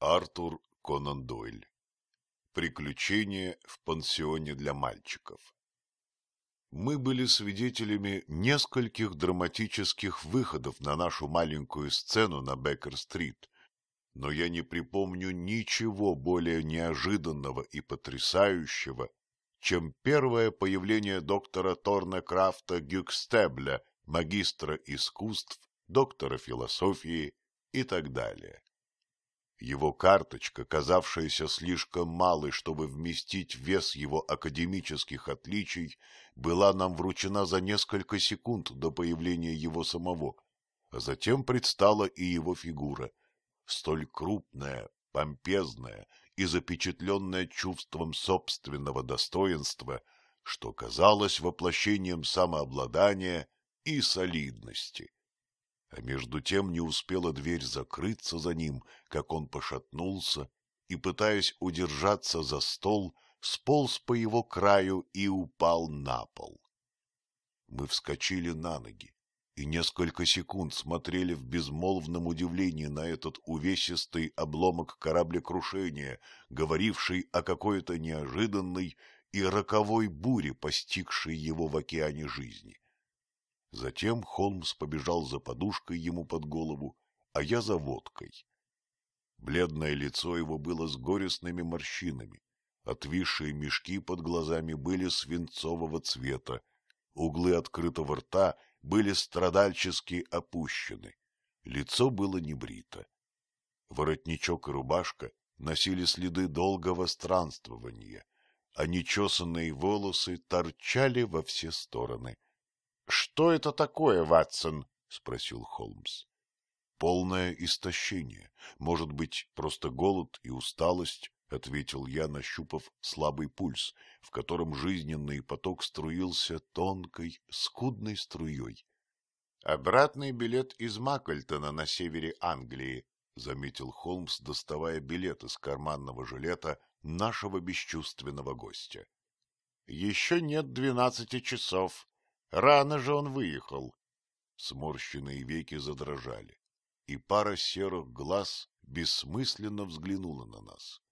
Артур Конан Дойль. Приключения в пансионе для мальчиков. Мы были свидетелями нескольких драматических выходов на нашу маленькую сцену на Беккер-стрит, но я не припомню ничего более неожиданного и потрясающего, чем первое появление доктора Торна Крафта Гюкстебля, магистра искусств, доктора философии и так далее. Его карточка, казавшаяся слишком малой, чтобы вместить вес его академических отличий, была нам вручена за несколько секунд до появления его самого, а затем предстала и его фигура, столь крупная, помпезная и запечатленная чувством собственного достоинства, что казалось воплощением самообладания и солидности. А между тем не успела дверь закрыться за ним, как он пошатнулся и, пытаясь удержаться за стол, сполз по его краю и упал на пол. Мы вскочили на ноги и несколько секунд смотрели в безмолвном удивлении на этот увесистый обломок кораблекрушения, говоривший о какой-то неожиданной и роковой буре, постигшей его в океане жизни. Затем Холмс побежал за подушкой ему под голову, а я за водкой. Бледное лицо его было с горестными морщинами, отвисшие мешки под глазами были свинцового цвета, углы открытого рта были страдальчески опущены, лицо было небрито. Воротничок и рубашка носили следы долгого странствования, а нечесанные волосы торчали во все стороны — что это такое, Ватсон? — спросил Холмс. — Полное истощение. Может быть, просто голод и усталость, — ответил я, нащупав слабый пульс, в котором жизненный поток струился тонкой, скудной струей. — Обратный билет из Макльтона на севере Англии, — заметил Холмс, доставая билет из карманного жилета нашего бесчувственного гостя. — Еще нет двенадцати часов, Рано же он выехал. Сморщенные веки задрожали, и пара серых глаз бессмысленно взглянула на нас.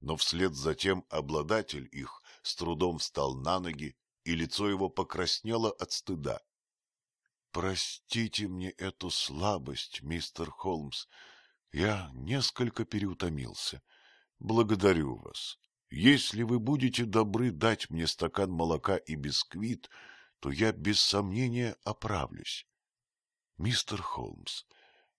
Но вслед за тем обладатель их с трудом встал на ноги, и лицо его покраснело от стыда. — Простите мне эту слабость, мистер Холмс. Я несколько переутомился. Благодарю вас. Если вы будете добры дать мне стакан молока и бисквит, то я без сомнения оправлюсь. Мистер Холмс,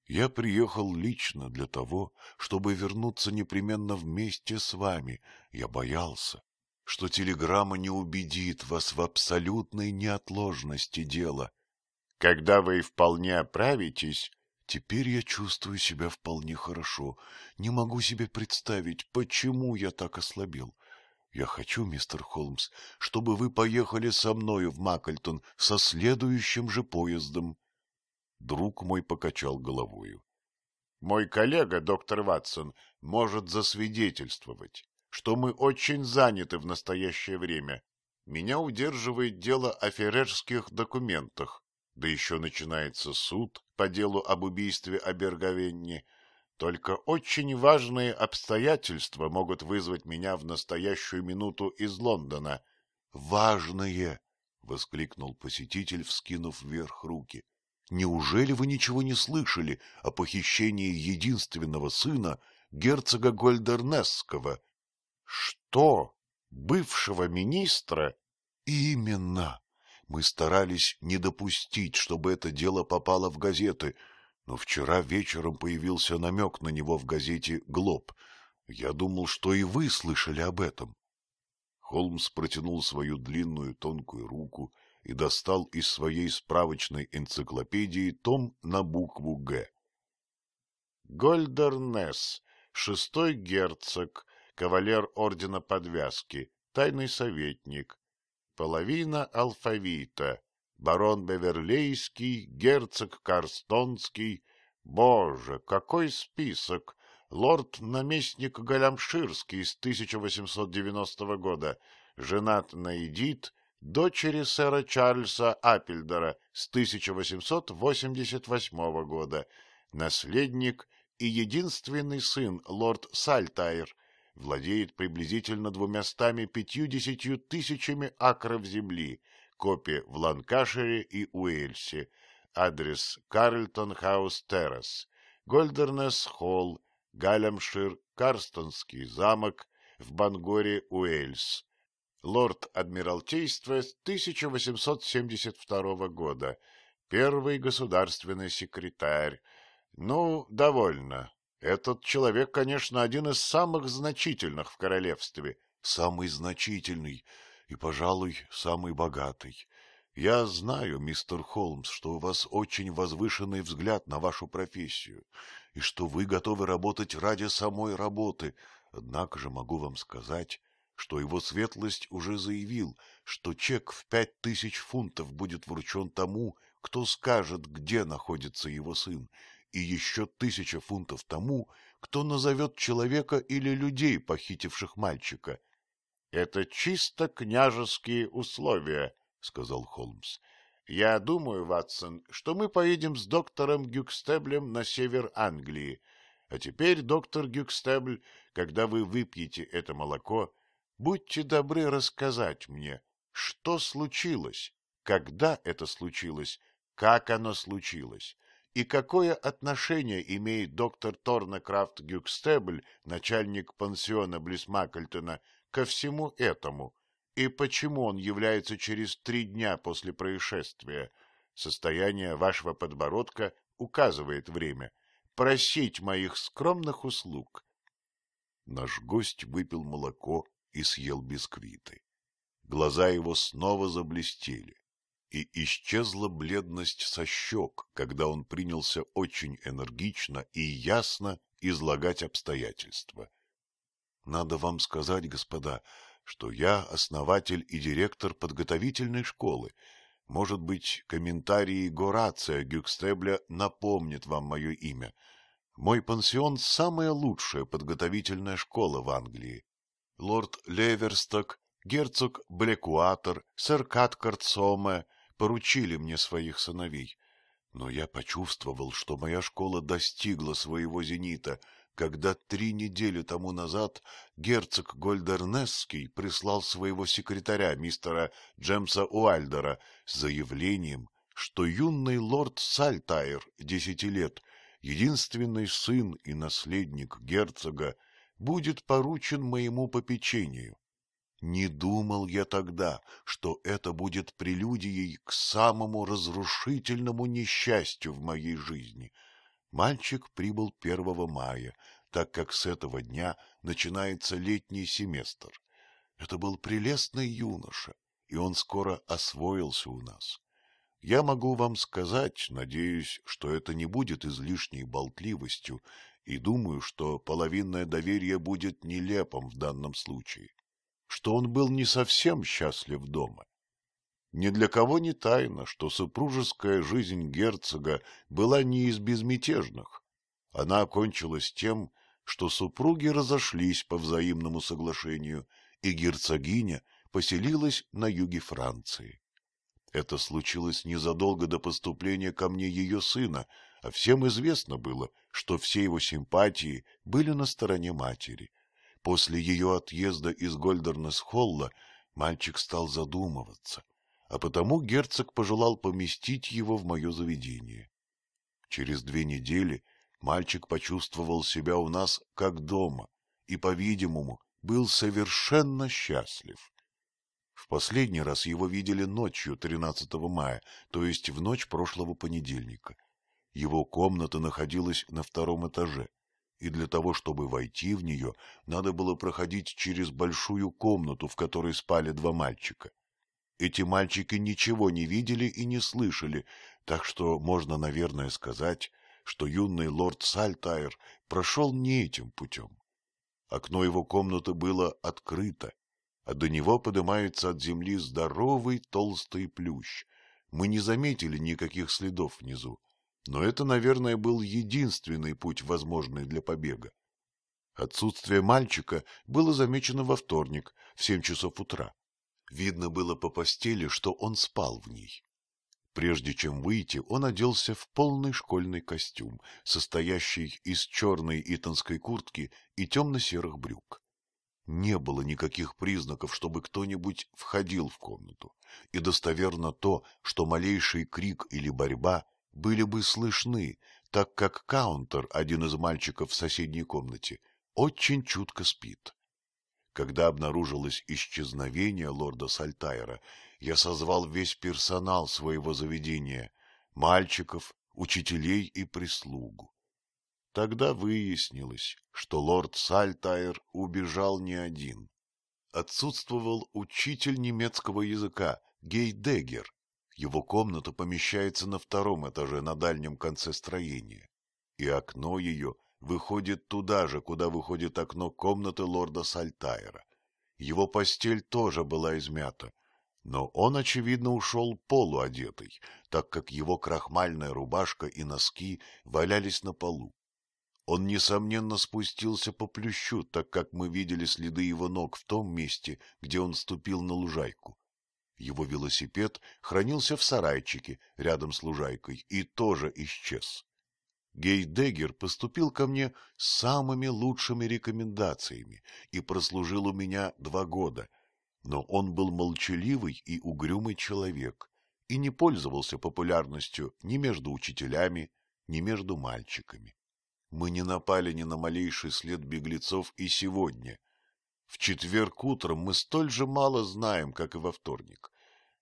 я приехал лично для того, чтобы вернуться непременно вместе с вами. Я боялся, что телеграмма не убедит вас в абсолютной неотложности дела. Когда вы вполне оправитесь, Теперь я чувствую себя вполне хорошо. Не могу себе представить, почему я так ослабел. Я хочу, мистер Холмс, чтобы вы поехали со мною в Макльтон со следующим же поездом. Друг мой покачал головою. Мой коллега, доктор Ватсон, может засвидетельствовать, что мы очень заняты в настоящее время. Меня удерживает дело о феррерских документах, да еще начинается суд по делу об убийстве Аберговенни, только очень важные обстоятельства могут вызвать меня в настоящую минуту из Лондона. — Важные! — воскликнул посетитель, вскинув вверх руки. — Неужели вы ничего не слышали о похищении единственного сына герцога Гольдернесского? — Что? Бывшего министра? — Именно! Мы старались не допустить, чтобы это дело попало в газеты — но вчера вечером появился намек на него в газете «Глоб». Я думал, что и вы слышали об этом. Холмс протянул свою длинную тонкую руку и достал из своей справочной энциклопедии том на букву «Г». Гольдернес, шестой герцог, кавалер ордена подвязки, тайный советник, половина алфавита, барон Беверлейский, герцог Карстонский. Боже, какой список! Лорд-наместник Галямширский с 1890 года, женат на Эдит, дочери сэра Чарльза Апельдера с 1888 года, наследник и единственный сын лорд Сальтайр, владеет приблизительно двумястами пятью-десятью тысячами акров земли, Копи в Ланкашире и Уэльсе, адрес Карльтон-хаус-террас, Гольдернес-холл, Галямшир, Карстонский замок, в Бангоре, Уэльс. Лорд Адмиралтейства 1872 года, первый государственный секретарь. Ну, довольно. Этот человек, конечно, один из самых значительных в королевстве. Самый значительный и, пожалуй, самый богатый. Я знаю, мистер Холмс, что у вас очень возвышенный взгляд на вашу профессию, и что вы готовы работать ради самой работы, однако же могу вам сказать, что его светлость уже заявил, что чек в пять тысяч фунтов будет вручен тому, кто скажет, где находится его сын, и еще тысяча фунтов тому, кто назовет человека или людей, похитивших мальчика. Это чисто княжеские условия, — сказал Холмс. — Я думаю, Ватсон, что мы поедем с доктором Гюкстеблем на север Англии. А теперь, доктор Гюкстебль, когда вы выпьете это молоко, будьте добры рассказать мне, что случилось, когда это случилось, как оно случилось, и какое отношение имеет доктор Торнекрафт Гюкстебль, начальник пансиона Блисмакальтона, — ко всему этому и почему он является через три дня после происшествия. Состояние вашего подбородка указывает время. Просить моих скромных услуг. Наш гость выпил молоко и съел бисквиты. Глаза его снова заблестели, и исчезла бледность со щек, когда он принялся очень энергично и ясно излагать обстоятельства — надо вам сказать, господа, что я основатель и директор подготовительной школы. Может быть, комментарии Горация Гюкстебля напомнят вам мое имя. Мой пансион – самая лучшая подготовительная школа в Англии. Лорд Леверсток, герцог Блекуатор, сэр Каткарт Соме поручили мне своих сыновей. Но я почувствовал, что моя школа достигла своего зенита – когда три недели тому назад герцог Гольдернесский прислал своего секретаря мистера Джемса Уальдера с заявлением, что юный лорд Сальтайр, десяти лет, единственный сын и наследник герцога, будет поручен моему попечению. Не думал я тогда, что это будет прелюдией к самому разрушительному несчастью в моей жизни — Мальчик прибыл 1 мая, так как с этого дня начинается летний семестр. Это был прелестный юноша, и он скоро освоился у нас. Я могу вам сказать, надеюсь, что это не будет излишней болтливостью, и думаю, что половинное доверие будет нелепым в данном случае, что он был не совсем счастлив дома, ни для кого не тайна, что супружеская жизнь герцога была не из безмятежных. Она окончилась тем, что супруги разошлись по взаимному соглашению, и герцогиня поселилась на юге Франции. Это случилось незадолго до поступления ко мне ее сына, а всем известно было, что все его симпатии были на стороне матери. После ее отъезда из Гольдернес-Холла мальчик стал задумываться — а потому герцог пожелал поместить его в мое заведение. Через две недели мальчик почувствовал себя у нас как дома и, по-видимому, был совершенно счастлив. В последний раз его видели ночью 13 мая, то есть в ночь прошлого понедельника. Его комната находилась на втором этаже, и для того, чтобы войти в нее, надо было проходить через большую комнату, в которой спали два мальчика. Эти мальчики ничего не видели и не слышали, так что можно, наверное, сказать, что юный лорд Сальтайр прошел не этим путем. Окно его комнаты было открыто, а до него поднимается от земли здоровый толстый плющ. Мы не заметили никаких следов внизу, но это, наверное, был единственный путь, возможный для побега. Отсутствие мальчика было замечено во вторник в семь часов утра. Видно было по постели, что он спал в ней. Прежде чем выйти, он оделся в полный школьный костюм, состоящий из черной итонской куртки и темно-серых брюк. Не было никаких признаков, чтобы кто-нибудь входил в комнату, и достоверно то, что малейший крик или борьба были бы слышны, так как Каунтер, один из мальчиков в соседней комнате, очень чутко спит. Когда обнаружилось исчезновение лорда Сальтайра, я созвал весь персонал своего заведения, мальчиков, учителей и прислугу. Тогда выяснилось, что лорд Сальтайр убежал не один. Отсутствовал учитель немецкого языка Гейдегер. Его комната помещается на втором этаже на дальнем конце строения, и окно ее выходит туда же, куда выходит окно комнаты лорда Сальтайра. Его постель тоже была измята, но он, очевидно, ушел полуодетый, так как его крахмальная рубашка и носки валялись на полу. Он, несомненно, спустился по плющу, так как мы видели следы его ног в том месте, где он ступил на лужайку. Его велосипед хранился в сарайчике рядом с лужайкой и тоже исчез. Гейдегер поступил ко мне с самыми лучшими рекомендациями и прослужил у меня два года. Но он был молчаливый и угрюмый человек и не пользовался популярностью ни между учителями, ни между мальчиками. Мы не напали ни на малейший след беглецов и сегодня. В четверг утром мы столь же мало знаем, как и во вторник.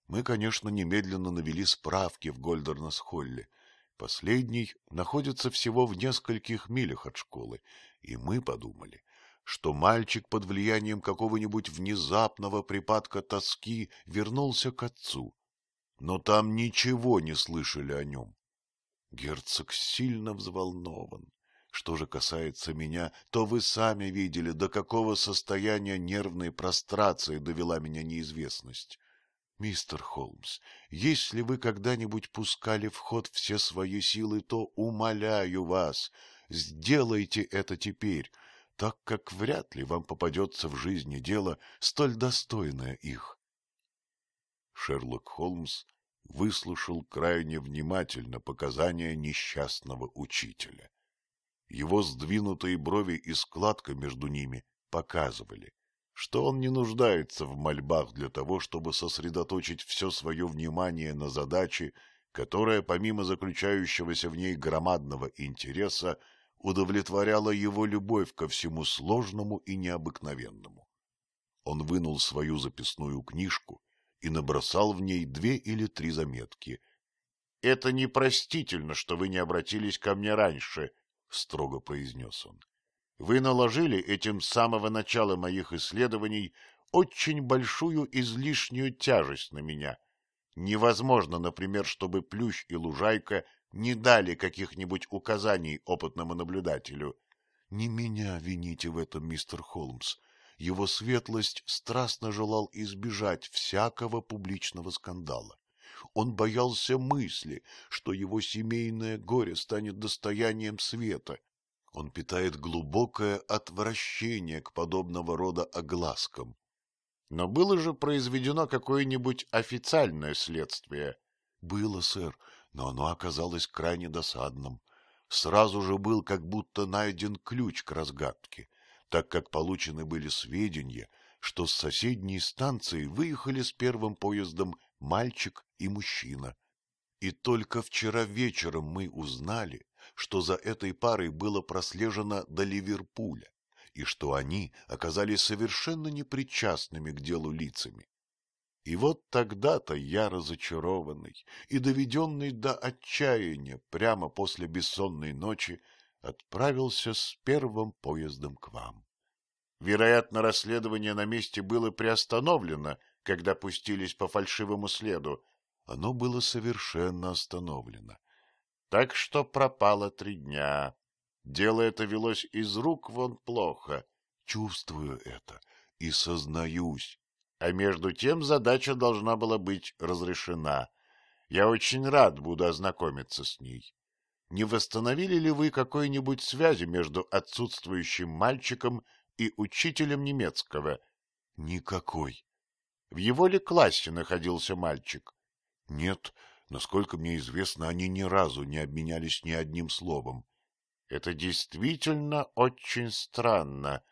Мы, конечно, немедленно навели справки в Гольдернес-Холле — Последний находится всего в нескольких милях от школы, и мы подумали, что мальчик под влиянием какого-нибудь внезапного припадка тоски вернулся к отцу. Но там ничего не слышали о нем. Герцог сильно взволнован. Что же касается меня, то вы сами видели, до какого состояния нервной прострации довела меня неизвестность. Мистер Холмс, если вы когда-нибудь пускали в ход все свои силы, то, умоляю вас, сделайте это теперь, так как вряд ли вам попадется в жизни дело, столь достойное их. Шерлок Холмс выслушал крайне внимательно показания несчастного учителя. Его сдвинутые брови и складка между ними показывали, что он не нуждается в мольбах для того, чтобы сосредоточить все свое внимание на задаче, которая, помимо заключающегося в ней громадного интереса, удовлетворяла его любовь ко всему сложному и необыкновенному. Он вынул свою записную книжку и набросал в ней две или три заметки. — Это непростительно, что вы не обратились ко мне раньше, — строго произнес он. Вы наложили этим с самого начала моих исследований очень большую излишнюю тяжесть на меня. Невозможно, например, чтобы Плющ и Лужайка не дали каких-нибудь указаний опытному наблюдателю. — Не меня вините в этом, мистер Холмс. Его светлость страстно желал избежать всякого публичного скандала. Он боялся мысли, что его семейное горе станет достоянием света, он питает глубокое отвращение к подобного рода огласкам. Но было же произведено какое-нибудь официальное следствие? Было, сэр, но оно оказалось крайне досадным. Сразу же был как будто найден ключ к разгадке, так как получены были сведения, что с соседней станции выехали с первым поездом мальчик и мужчина. И только вчера вечером мы узнали, что за этой парой было прослежено до Ливерпуля, и что они оказались совершенно непричастными к делу лицами. И вот тогда-то я разочарованный и доведенный до отчаяния прямо после бессонной ночи отправился с первым поездом к вам. Вероятно, расследование на месте было приостановлено, когда пустились по фальшивому следу. Оно было совершенно остановлено. Так что пропало три дня. Дело это велось из рук вон плохо. Чувствую это и сознаюсь. А между тем задача должна была быть разрешена. Я очень рад буду ознакомиться с ней. Не восстановили ли вы какой-нибудь связи между отсутствующим мальчиком и учителем немецкого? Никакой. В его ли классе находился мальчик? Нет, Насколько мне известно, они ни разу не обменялись ни одним словом. Это действительно очень странно.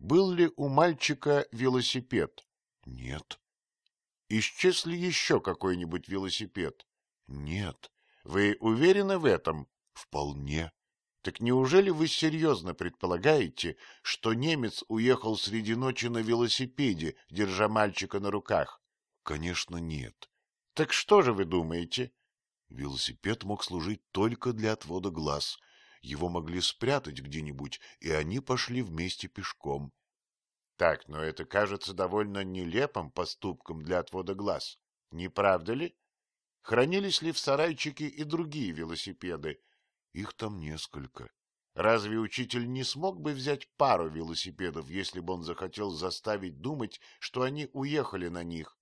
Был ли у мальчика велосипед? Нет. Исчез ли еще какой-нибудь велосипед? Нет. Вы уверены в этом? Вполне. Так неужели вы серьезно предполагаете, что немец уехал среди ночи на велосипеде, держа мальчика на руках? Конечно, нет. Так что же вы думаете? Велосипед мог служить только для отвода глаз. Его могли спрятать где-нибудь, и они пошли вместе пешком. Так, но это кажется довольно нелепым поступком для отвода глаз. Не правда ли? Хранились ли в сарайчике и другие велосипеды? Их там несколько. Разве учитель не смог бы взять пару велосипедов, если бы он захотел заставить думать, что они уехали на них?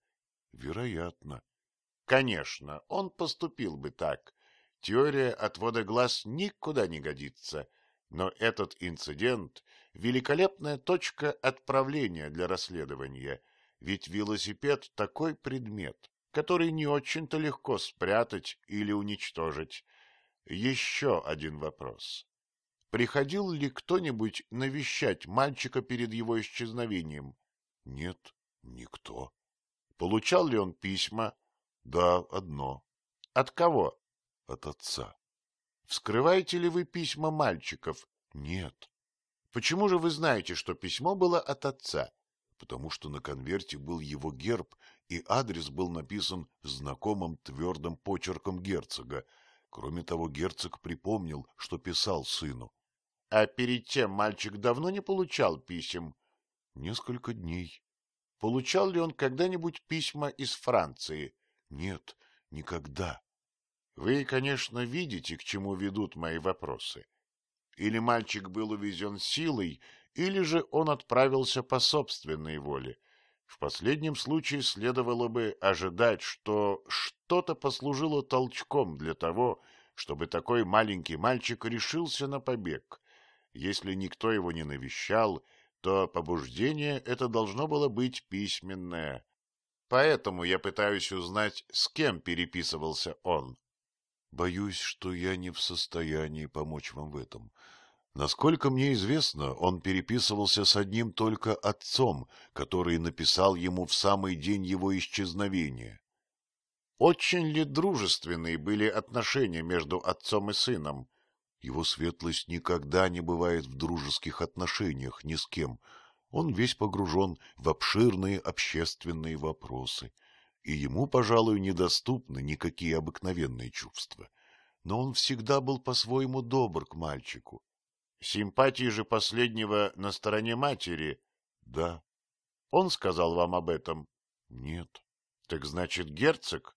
Вероятно. Конечно, он поступил бы так. Теория отвода глаз никуда не годится, но этот инцидент – великолепная точка отправления для расследования, ведь велосипед – такой предмет, который не очень-то легко спрятать или уничтожить. Еще один вопрос. Приходил ли кто-нибудь навещать мальчика перед его исчезновением? Нет, никто. Получал ли он письма — Да, одно. — От кого? — От отца. — Вскрываете ли вы письма мальчиков? — Нет. — Почему же вы знаете, что письмо было от отца? — Потому что на конверте был его герб, и адрес был написан знакомым твердым почерком герцога. Кроме того, герцог припомнил, что писал сыну. — А перед тем мальчик давно не получал писем? — Несколько дней. — Получал ли он когда-нибудь письма из Франции? Нет, никогда. Вы, конечно, видите, к чему ведут мои вопросы. Или мальчик был увезен силой, или же он отправился по собственной воле. В последнем случае следовало бы ожидать, что что-то послужило толчком для того, чтобы такой маленький мальчик решился на побег. Если никто его не навещал, то побуждение это должно было быть письменное. Поэтому я пытаюсь узнать, с кем переписывался он. Боюсь, что я не в состоянии помочь вам в этом. Насколько мне известно, он переписывался с одним только отцом, который написал ему в самый день его исчезновения. Очень ли дружественные были отношения между отцом и сыном? Его светлость никогда не бывает в дружеских отношениях ни с кем, он весь погружен в обширные общественные вопросы, и ему, пожалуй, недоступны никакие обыкновенные чувства. Но он всегда был по-своему добр к мальчику. Симпатии же последнего на стороне матери? Да. Он сказал вам об этом? Нет. Так значит, герцог?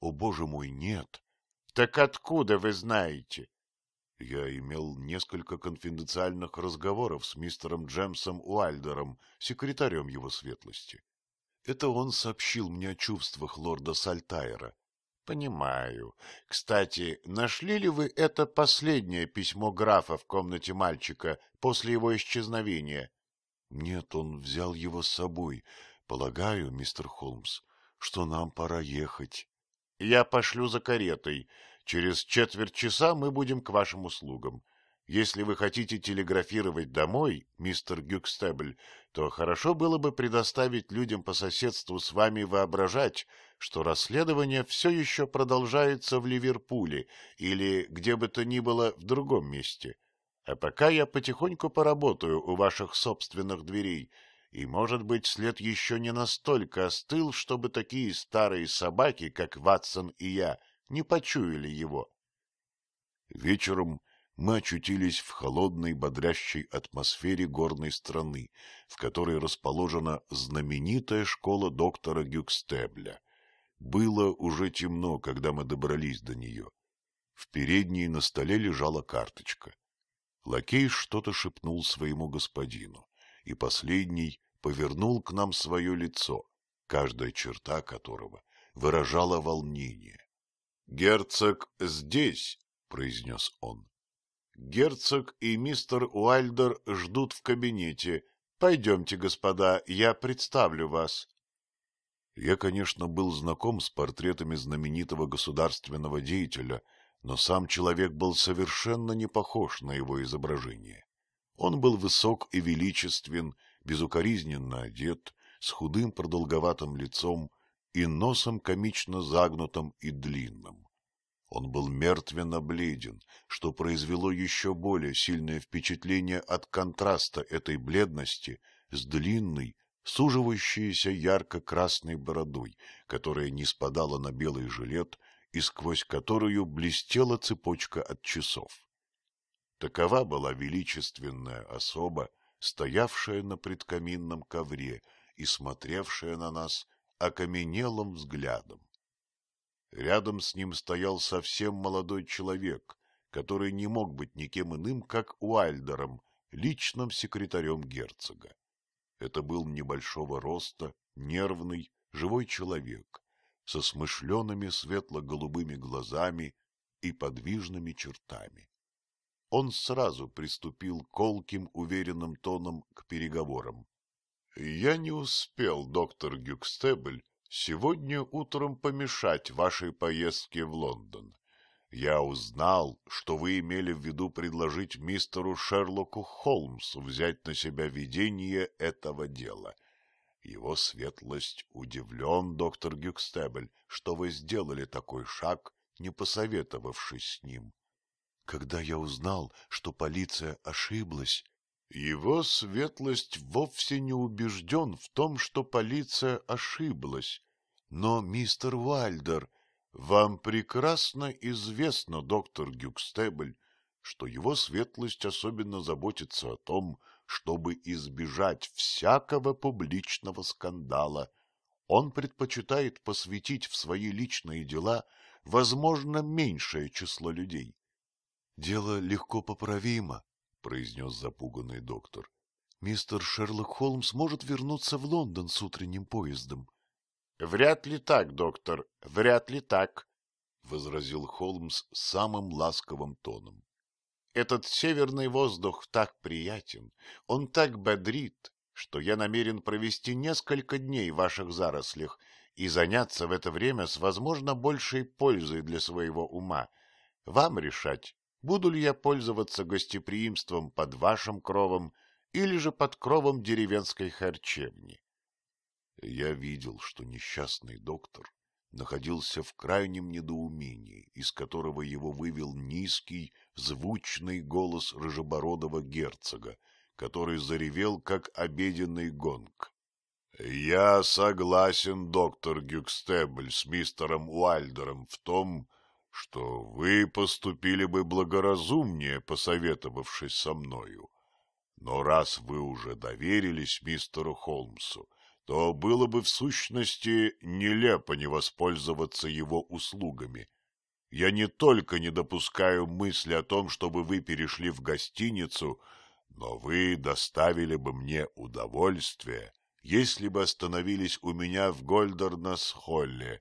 О, боже мой, нет. Так откуда вы знаете? Я имел несколько конфиденциальных разговоров с мистером Джемсом Уайльдером, секретарем его светлости. Это он сообщил мне о чувствах лорда Сальтайра. Понимаю. Кстати, нашли ли вы это последнее письмо графа в комнате мальчика после его исчезновения? Нет, он взял его с собой. Полагаю, мистер Холмс, что нам пора ехать. Я пошлю за каретой. Через четверть часа мы будем к вашим услугам. Если вы хотите телеграфировать домой, мистер Гюкстебль, то хорошо было бы предоставить людям по соседству с вами воображать, что расследование все еще продолжается в Ливерпуле или где бы то ни было в другом месте. А пока я потихоньку поработаю у ваших собственных дверей, и, может быть, след еще не настолько остыл, чтобы такие старые собаки, как Ватсон и я, не почуяли его. Вечером мы очутились в холодной, бодрящей атмосфере горной страны, в которой расположена знаменитая школа доктора Гюкстебля. Было уже темно, когда мы добрались до нее. В передней на столе лежала карточка. Лакей что-то шепнул своему господину, и последний повернул к нам свое лицо, каждая черта которого выражала волнение. «Герцог здесь», — произнес он. «Герцог и мистер Уайльдер ждут в кабинете. Пойдемте, господа, я представлю вас». Я, конечно, был знаком с портретами знаменитого государственного деятеля, но сам человек был совершенно не похож на его изображение. Он был высок и величествен, безукоризненно одет, с худым продолговатым лицом, и носом комично загнутым и длинным. Он был мертвенно бледен, что произвело еще более сильное впечатление от контраста этой бледности с длинной, суживающейся ярко-красной бородой, которая не спадала на белый жилет и сквозь которую блестела цепочка от часов. Такова была величественная особа, стоявшая на предкаминном ковре и смотревшая на нас окаменелым взглядом. Рядом с ним стоял совсем молодой человек, который не мог быть никем иным, как Уальдером, личным секретарем герцога. Это был небольшого роста, нервный, живой человек, со смышленными светло-голубыми глазами и подвижными чертами. Он сразу приступил колким, уверенным тоном к переговорам. Я не успел, доктор Гюкстебль, сегодня утром помешать вашей поездке в Лондон. Я узнал, что вы имели в виду предложить мистеру Шерлоку Холмсу взять на себя ведение этого дела. Его светлость удивлен, доктор Гюкстебль, что вы сделали такой шаг, не посоветовавшись с ним. Когда я узнал, что полиция ошиблась, его светлость вовсе не убежден в том, что полиция ошиблась. Но, мистер Вальдер, вам прекрасно известно, доктор Гюкстебль, что его светлость особенно заботится о том, чтобы избежать всякого публичного скандала. Он предпочитает посвятить в свои личные дела, возможно, меньшее число людей. — Дело легко поправимо, произнес запуганный доктор. — Мистер Шерлок Холмс может вернуться в Лондон с утренним поездом. — Вряд ли так, доктор, вряд ли так, — возразил Холмс самым ласковым тоном. — Этот северный воздух так приятен, он так бодрит, что я намерен провести несколько дней в ваших зарослях и заняться в это время с, возможно, большей пользой для своего ума. Вам решать, буду ли я пользоваться гостеприимством под вашим кровом или же под кровом деревенской харчевни. Я видел, что несчастный доктор находился в крайнем недоумении, из которого его вывел низкий, звучный голос рыжебородого герцога, который заревел, как обеденный гонг. — Я согласен, доктор Гюкстебль, с мистером Уальдером в том, что вы поступили бы благоразумнее, посоветовавшись со мною. Но раз вы уже доверились мистеру Холмсу, то было бы в сущности нелепо не воспользоваться его услугами. Я не только не допускаю мысли о том, чтобы вы перешли в гостиницу, но вы доставили бы мне удовольствие, если бы остановились у меня в Гольдернес-Холле.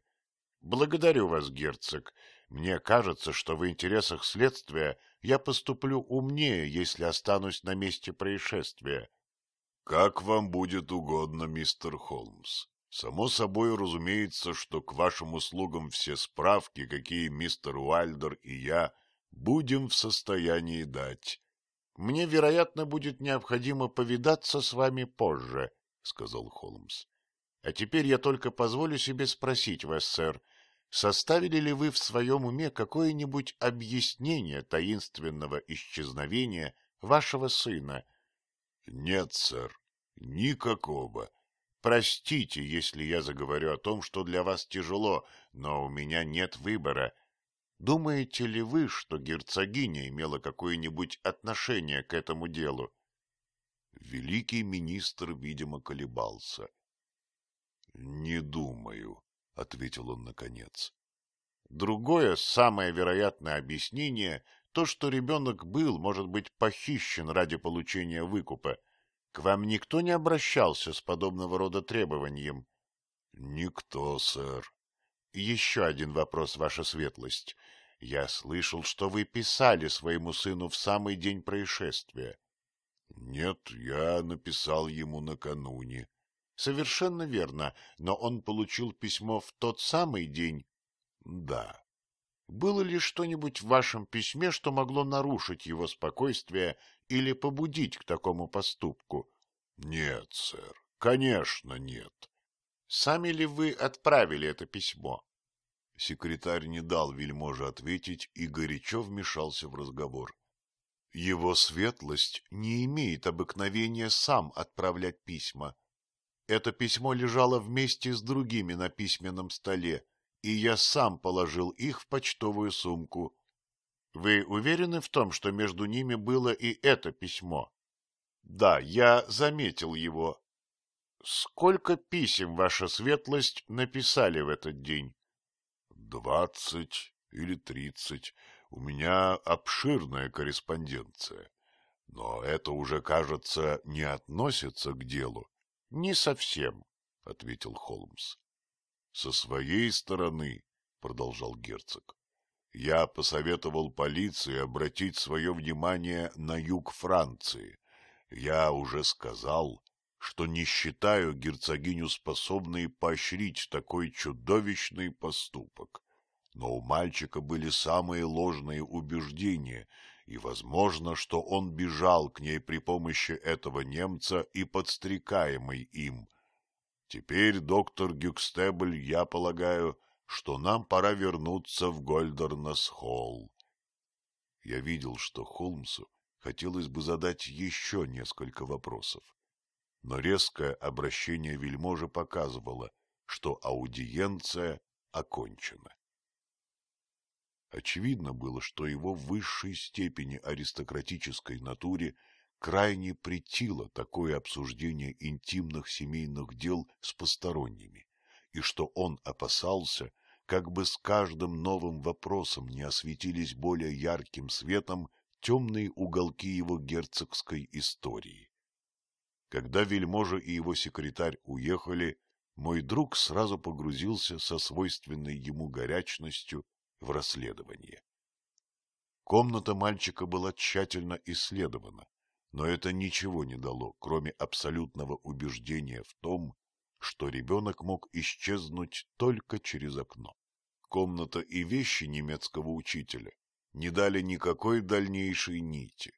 Благодарю вас, герцог, мне кажется, что в интересах следствия я поступлю умнее, если останусь на месте происшествия. — Как вам будет угодно, мистер Холмс. Само собой разумеется, что к вашим услугам все справки, какие мистер Уайльдер и я будем в состоянии дать. — Мне, вероятно, будет необходимо повидаться с вами позже, — сказал Холмс. — А теперь я только позволю себе спросить вас, сэр, — Составили ли вы в своем уме какое-нибудь объяснение таинственного исчезновения вашего сына? — Нет, сэр, никакого. Простите, если я заговорю о том, что для вас тяжело, но у меня нет выбора. Думаете ли вы, что герцогиня имела какое-нибудь отношение к этому делу? Великий министр, видимо, колебался. — Не думаю, — ответил он наконец. Другое, самое вероятное объяснение — то, что ребенок был, может быть, похищен ради получения выкупа. К вам никто не обращался с подобного рода требованием? — Никто, сэр. — Еще один вопрос, ваша светлость. Я слышал, что вы писали своему сыну в самый день происшествия. — Нет, я написал ему накануне. Совершенно верно, но он получил письмо в тот самый день. Да. Было ли что-нибудь в вашем письме, что могло нарушить его спокойствие или побудить к такому поступку? Нет, сэр, конечно, нет. Сами ли вы отправили это письмо? Секретарь не дал вельможе ответить и горячо вмешался в разговор. Его светлость не имеет обыкновения сам отправлять письма. Это письмо лежало вместе с другими на письменном столе, и я сам положил их в почтовую сумку. Вы уверены в том, что между ними было и это письмо? Да, я заметил его. Сколько писем, ваша светлость, написали в этот день? Двадцать или тридцать. У меня обширная корреспонденция. Но это уже, кажется, не относится к делу. — Не совсем, — ответил Холмс. — Со своей стороны, — продолжал герцог, — я посоветовал полиции обратить свое внимание на юг Франции. Я уже сказал, что не считаю герцогиню способной поощрить такой чудовищный поступок. Но у мальчика были самые ложные убеждения — и возможно, что он бежал к ней при помощи этого немца и подстрекаемый им. Теперь, доктор Гюкстебль, я полагаю, что нам пора вернуться в Гольдернес-Холл. Я видел, что Холмсу хотелось бы задать еще несколько вопросов. Но резкое обращение вельможи показывало, что аудиенция окончена. Очевидно было, что его в высшей степени аристократической натуре крайне претило такое обсуждение интимных семейных дел с посторонними, и что он опасался, как бы с каждым новым вопросом не осветились более ярким светом темные уголки его герцогской истории. Когда вельможа и его секретарь уехали, мой друг сразу погрузился со свойственной ему горячностью в расследование. Комната мальчика была тщательно исследована, но это ничего не дало, кроме абсолютного убеждения в том, что ребенок мог исчезнуть только через окно. Комната и вещи немецкого учителя не дали никакой дальнейшей нити.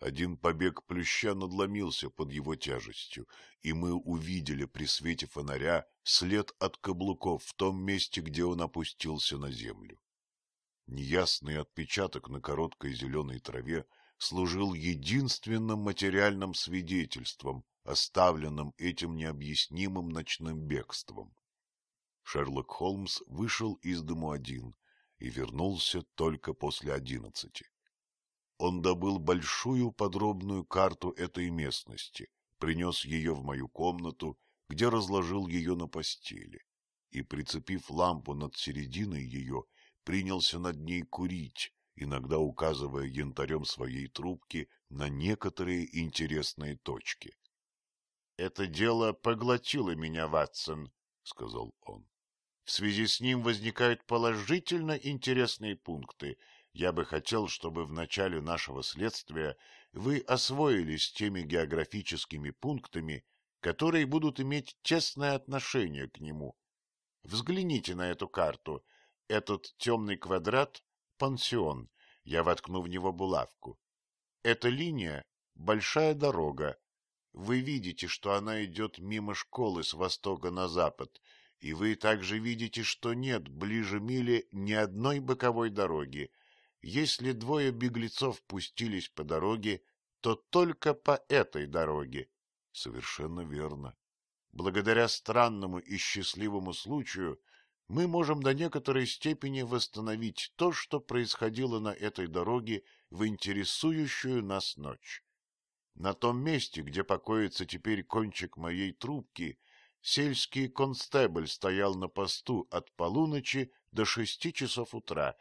Один побег плюща надломился под его тяжестью, и мы увидели при свете фонаря след от каблуков в том месте, где он опустился на землю. Неясный отпечаток на короткой зеленой траве служил единственным материальным свидетельством, оставленным этим необъяснимым ночным бегством. Шерлок Холмс вышел из дому один и вернулся только после одиннадцати. Он добыл большую подробную карту этой местности, принес ее в мою комнату, где разложил ее на постели, и, прицепив лампу над серединой ее, принялся над ней курить, иногда указывая янтарем своей трубки на некоторые интересные точки. — Это дело поглотило меня, Ватсон, — сказал он. — В связи с ним возникают положительно интересные пункты — я бы хотел, чтобы в начале нашего следствия вы освоились теми географическими пунктами, которые будут иметь честное отношение к нему. Взгляните на эту карту. Этот темный квадрат — пансион. Я воткну в него булавку. Эта линия — большая дорога. Вы видите, что она идет мимо школы с востока на запад, и вы также видите, что нет ближе мили ни одной боковой дороги — если двое беглецов пустились по дороге, то только по этой дороге. Совершенно верно. Благодаря странному и счастливому случаю мы можем до некоторой степени восстановить то, что происходило на этой дороге в интересующую нас ночь. На том месте, где покоится теперь кончик моей трубки, сельский констебль стоял на посту от полуночи до шести часов утра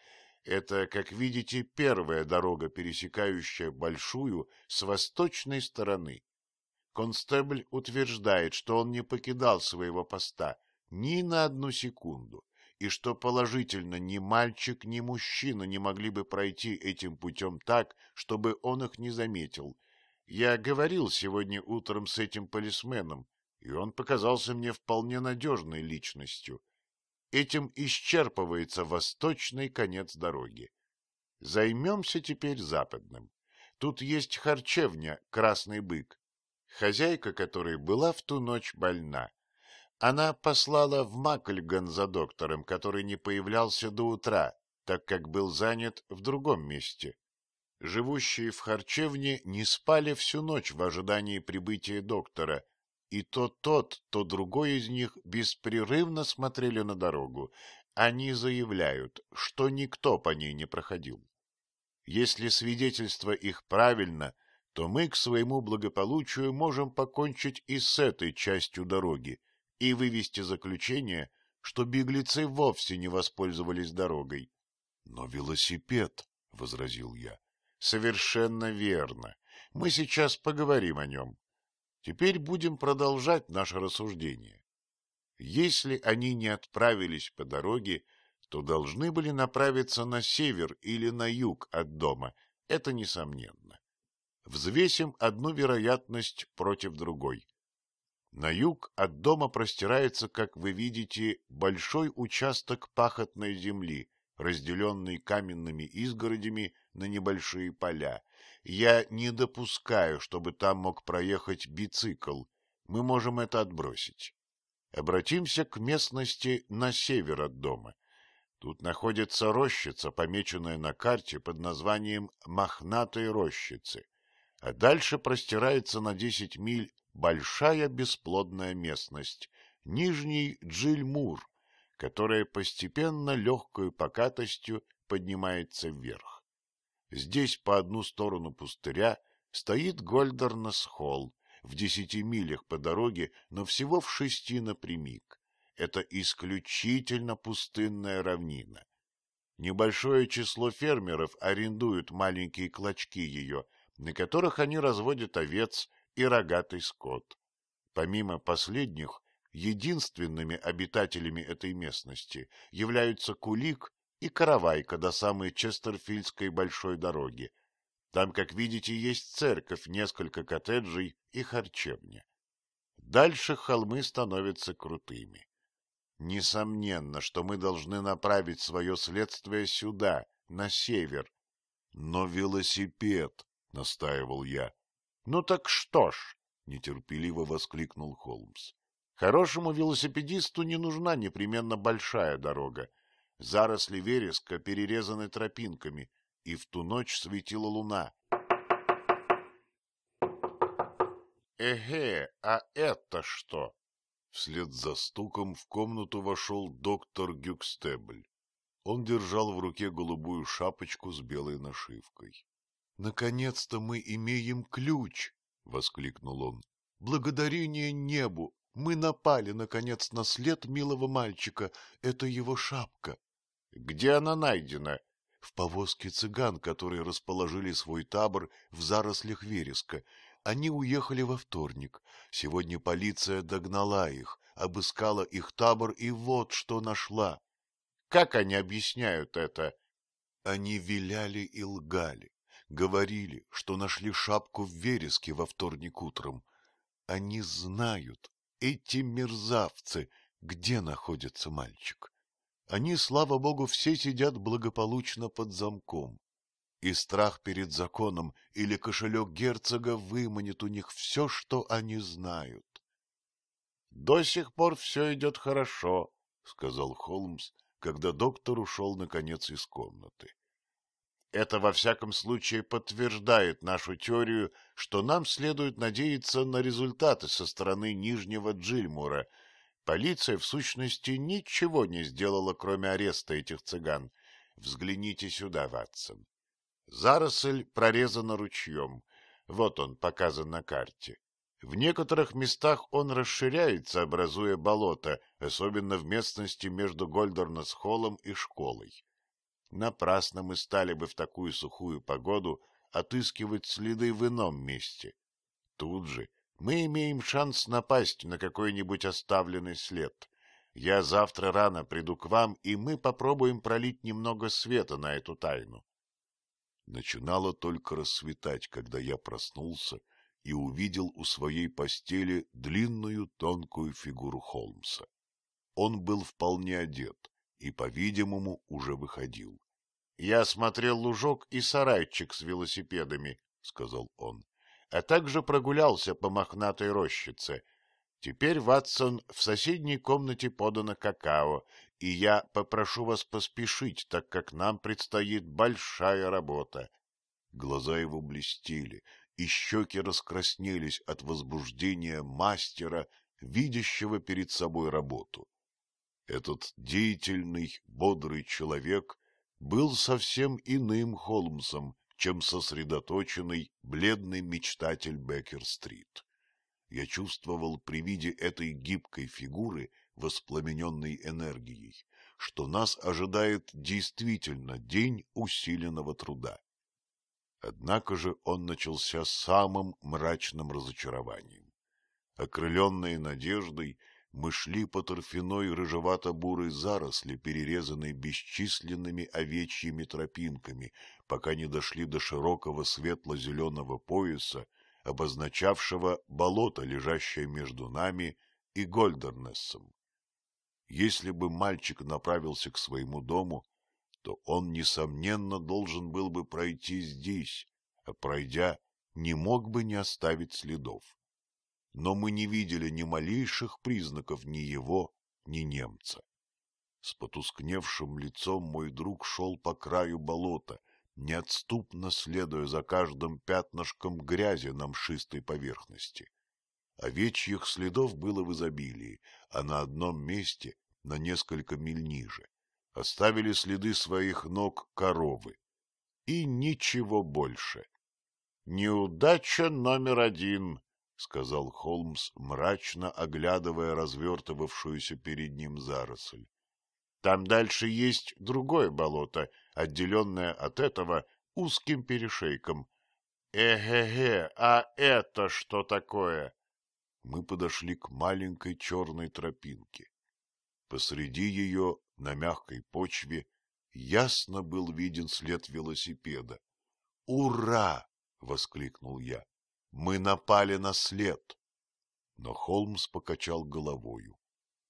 это, как видите, первая дорога, пересекающая Большую с восточной стороны. Констебль утверждает, что он не покидал своего поста ни на одну секунду, и что положительно ни мальчик, ни мужчина не могли бы пройти этим путем так, чтобы он их не заметил. Я говорил сегодня утром с этим полисменом, и он показался мне вполне надежной личностью. Этим исчерпывается восточный конец дороги. Займемся теперь западным. Тут есть харчевня «Красный бык», хозяйка которой была в ту ночь больна. Она послала в Макльган за доктором, который не появлялся до утра, так как был занят в другом месте. Живущие в харчевне не спали всю ночь в ожидании прибытия доктора — и то тот, то другой из них беспрерывно смотрели на дорогу. Они заявляют, что никто по ней не проходил. Если свидетельство их правильно, то мы к своему благополучию можем покончить и с этой частью дороги и вывести заключение, что беглецы вовсе не воспользовались дорогой. — Но велосипед, — возразил я. — Совершенно верно. Мы сейчас поговорим о нем. Теперь будем продолжать наше рассуждение. Если они не отправились по дороге, то должны были направиться на север или на юг от дома, это несомненно. Взвесим одну вероятность против другой. На юг от дома простирается, как вы видите, большой участок пахотной земли, разделенный каменными изгородями на небольшие поля, я не допускаю, чтобы там мог проехать бицикл. Мы можем это отбросить. Обратимся к местности на север от дома. Тут находится рощица, помеченная на карте под названием «Мохнатой рощицы». А дальше простирается на десять миль большая бесплодная местность, Нижний Джильмур, которая постепенно легкой покатостью поднимается вверх. Здесь по одну сторону пустыря стоит Гольдернес-холл, в десяти милях по дороге, но всего в шести напрямик. Это исключительно пустынная равнина. Небольшое число фермеров арендуют маленькие клочки ее, на которых они разводят овец и рогатый скот. Помимо последних, единственными обитателями этой местности являются кулик и каравайка до самой Честерфильдской большой дороги. Там, как видите, есть церковь, несколько коттеджей и харчевня. Дальше холмы становятся крутыми. Несомненно, что мы должны направить свое следствие сюда, на север. Но велосипед, — настаивал я. — Ну так что ж, — нетерпеливо воскликнул Холмс. — Хорошему велосипедисту не нужна непременно большая дорога. Заросли вереска перерезаны тропинками, и в ту ночь светила луна. «Эге, а это что?» Вслед за стуком в комнату вошел доктор Гюкстебль. Он держал в руке голубую шапочку с белой нашивкой. — Наконец-то мы имеем ключ! — воскликнул он. — Благодарение небу! Мы напали, наконец, на след милого мальчика. Это его шапка. Где она найдена? В повозке цыган, которые расположили свой табор в зарослях вереска. Они уехали во вторник. Сегодня полиция догнала их, обыскала их табор и вот что нашла. Как они объясняют это? Они виляли и лгали. Говорили, что нашли шапку в вереске во вторник утром. Они знают, эти мерзавцы, где находится мальчик. Они, слава богу, все сидят благополучно под замком. И страх перед законом или кошелек герцога выманит у них все, что они знают. — До сих пор все идет хорошо, — сказал Холмс, когда доктор ушел, наконец, из комнаты. Это, во всяком случае, подтверждает нашу теорию, что нам следует надеяться на результаты со стороны Нижнего Джильмура — Полиция, в сущности, ничего не сделала, кроме ареста этих цыган. Взгляните сюда, Ватсон. Заросль прорезана ручьем. Вот он, показан на карте. В некоторых местах он расширяется, образуя болото, особенно в местности между Гольдернес-холлом и школой. Напрасно мы стали бы в такую сухую погоду отыскивать следы в ином месте. Тут же мы имеем шанс напасть на какой-нибудь оставленный след. Я завтра рано приду к вам, и мы попробуем пролить немного света на эту тайну. Начинало только рассветать, когда я проснулся и увидел у своей постели длинную тонкую фигуру Холмса. Он был вполне одет и, по-видимому, уже выходил. — Я смотрел лужок и сарайчик с велосипедами, — сказал он а также прогулялся по мохнатой рощице. Теперь, Ватсон, в соседней комнате подано какао, и я попрошу вас поспешить, так как нам предстоит большая работа. Глаза его блестели, и щеки раскраснелись от возбуждения мастера, видящего перед собой работу. Этот деятельный, бодрый человек был совсем иным Холмсом, чем сосредоточенный, бледный мечтатель Беккер-стрит. Я чувствовал при виде этой гибкой фигуры, воспламененной энергией, что нас ожидает действительно день усиленного труда. Однако же он начался самым мрачным разочарованием. Окрыленные надеждой, мы шли по торфяной рыжевато-бурой заросли, перерезанной бесчисленными овечьими тропинками, пока не дошли до широкого светло-зеленого пояса, обозначавшего болото, лежащее между нами и Гольдернессом. Если бы мальчик направился к своему дому, то он, несомненно, должен был бы пройти здесь, а пройдя, не мог бы не оставить следов но мы не видели ни малейших признаков ни его, ни немца. С потускневшим лицом мой друг шел по краю болота, неотступно следуя за каждым пятнышком грязи на мшистой поверхности. Овечьих следов было в изобилии, а на одном месте, на несколько миль ниже, оставили следы своих ног коровы. И ничего больше. — Неудача номер один, — сказал Холмс, мрачно оглядывая развертывавшуюся перед ним заросль. — Там дальше есть другое болото, отделенное от этого узким перешейком. Э, Эге-ге, а это что такое? Мы подошли к маленькой черной тропинке. Посреди ее, на мягкой почве, ясно был виден след велосипеда. «Ура — Ура! — воскликнул я. Мы напали на след. Но Холмс покачал головою,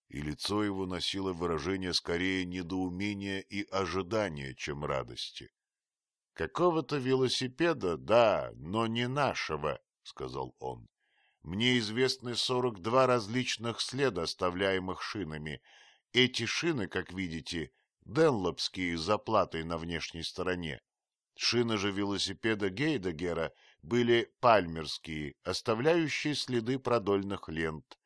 и лицо его носило выражение скорее недоумения и ожидания, чем радости. — Какого-то велосипеда, да, но не нашего, — сказал он. — Мне известны сорок два различных следа, оставляемых шинами. Эти шины, как видите, денлопские с заплатой на внешней стороне. Шины же велосипеда Гейдагера — были пальмерские, оставляющие следы продольных лент.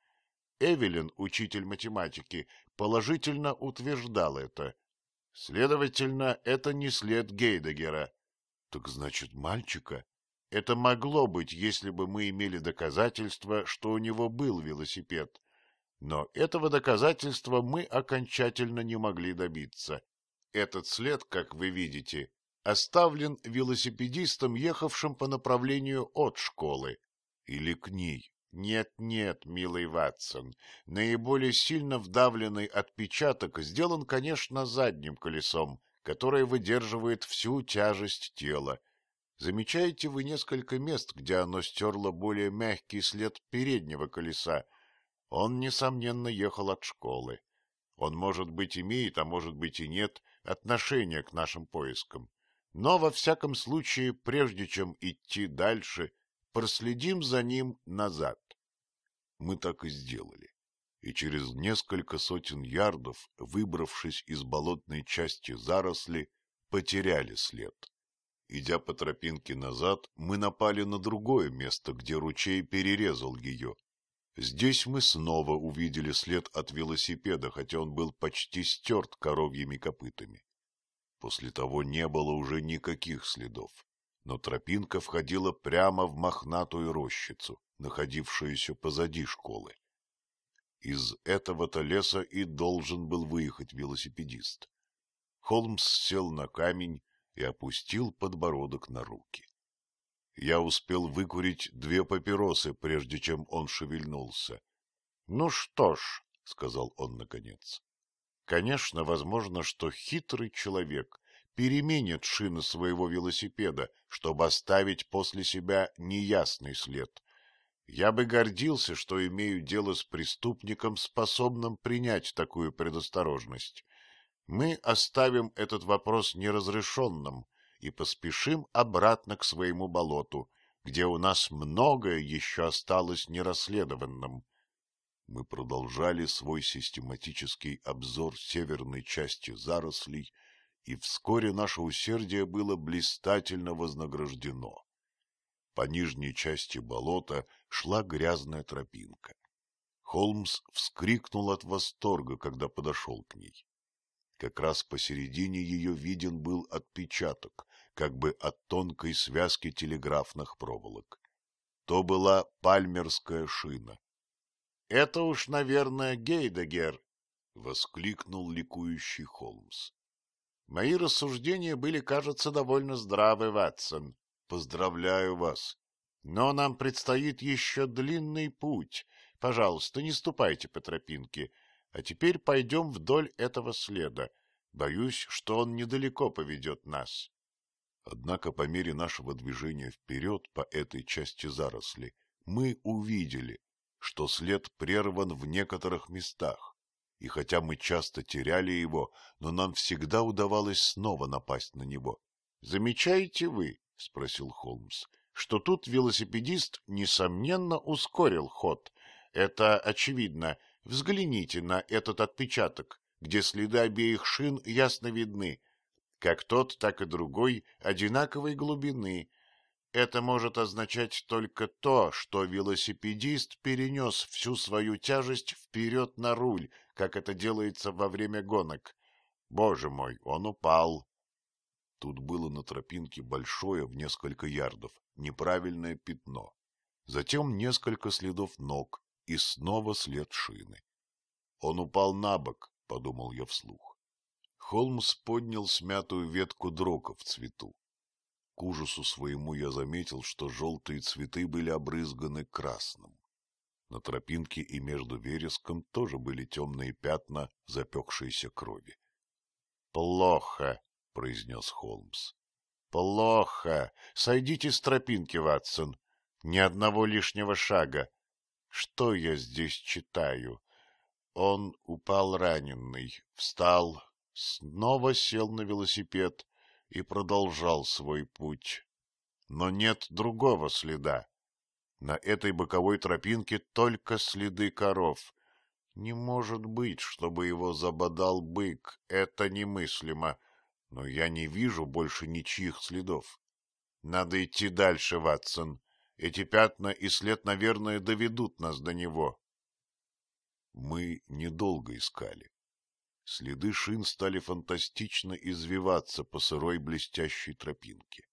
Эвелин, учитель математики, положительно утверждал это. Следовательно, это не след Гейдегера. Так значит, мальчика? Это могло быть, если бы мы имели доказательство, что у него был велосипед. Но этого доказательства мы окончательно не могли добиться. Этот след, как вы видите, оставлен велосипедистом, ехавшим по направлению от школы или к ней. Нет-нет, милый Ватсон, наиболее сильно вдавленный отпечаток сделан, конечно, задним колесом, которое выдерживает всю тяжесть тела. Замечаете вы несколько мест, где оно стерло более мягкий след переднего колеса. Он, несомненно, ехал от школы. Он, может быть, имеет, а может быть и нет, отношение к нашим поискам. Но, во всяком случае, прежде чем идти дальше, проследим за ним назад. Мы так и сделали. И через несколько сотен ярдов, выбравшись из болотной части заросли, потеряли след. Идя по тропинке назад, мы напали на другое место, где ручей перерезал ее. Здесь мы снова увидели след от велосипеда, хотя он был почти стерт коровьими копытами. После того не было уже никаких следов, но тропинка входила прямо в мохнатую рощицу, находившуюся позади школы. Из этого-то леса и должен был выехать велосипедист. Холмс сел на камень и опустил подбородок на руки. Я успел выкурить две папиросы, прежде чем он шевельнулся. — Ну что ж, — сказал он наконец, Конечно, возможно, что хитрый человек переменит шины своего велосипеда, чтобы оставить после себя неясный след. Я бы гордился, что имею дело с преступником, способным принять такую предосторожность. Мы оставим этот вопрос неразрешенным и поспешим обратно к своему болоту, где у нас многое еще осталось нерасследованным мы продолжали свой систематический обзор северной части зарослей, и вскоре наше усердие было блистательно вознаграждено. По нижней части болота шла грязная тропинка. Холмс вскрикнул от восторга, когда подошел к ней. Как раз посередине ее виден был отпечаток, как бы от тонкой связки телеграфных проволок. То была пальмерская шина, это уж, наверное, Гейдегер, — воскликнул ликующий Холмс. — Мои рассуждения были, кажется, довольно здравы, Ватсон. Поздравляю вас. Но нам предстоит еще длинный путь. Пожалуйста, не ступайте по тропинке. А теперь пойдем вдоль этого следа. Боюсь, что он недалеко поведет нас. Однако по мере нашего движения вперед по этой части заросли мы увидели, что след прерван в некоторых местах, и хотя мы часто теряли его, но нам всегда удавалось снова напасть на него. — Замечаете вы, — спросил Холмс, — что тут велосипедист, несомненно, ускорил ход. Это очевидно. Взгляните на этот отпечаток, где следы обеих шин ясно видны. Как тот, так и другой одинаковой глубины, это может означать только то, что велосипедист перенес всю свою тяжесть вперед на руль, как это делается во время гонок. Боже мой, он упал. Тут было на тропинке большое в несколько ярдов, неправильное пятно. Затем несколько следов ног и снова след шины. Он упал на бок, подумал я вслух. Холмс поднял смятую ветку дрока в цвету. К ужасу своему я заметил, что желтые цветы были обрызганы красным. На тропинке и между вереском тоже были темные пятна запекшейся крови. — Плохо, — произнес Холмс. — Плохо. Сойдите с тропинки, Ватсон. Ни одного лишнего шага. Что я здесь читаю? Он упал раненый, встал, снова сел на велосипед и продолжал свой путь. Но нет другого следа. На этой боковой тропинке только следы коров. Не может быть, чтобы его забодал бык, это немыслимо. Но я не вижу больше ничьих следов. Надо идти дальше, Ватсон. Эти пятна и след, наверное, доведут нас до него. Мы недолго искали. Следы шин стали фантастично извиваться по сырой блестящей тропинке.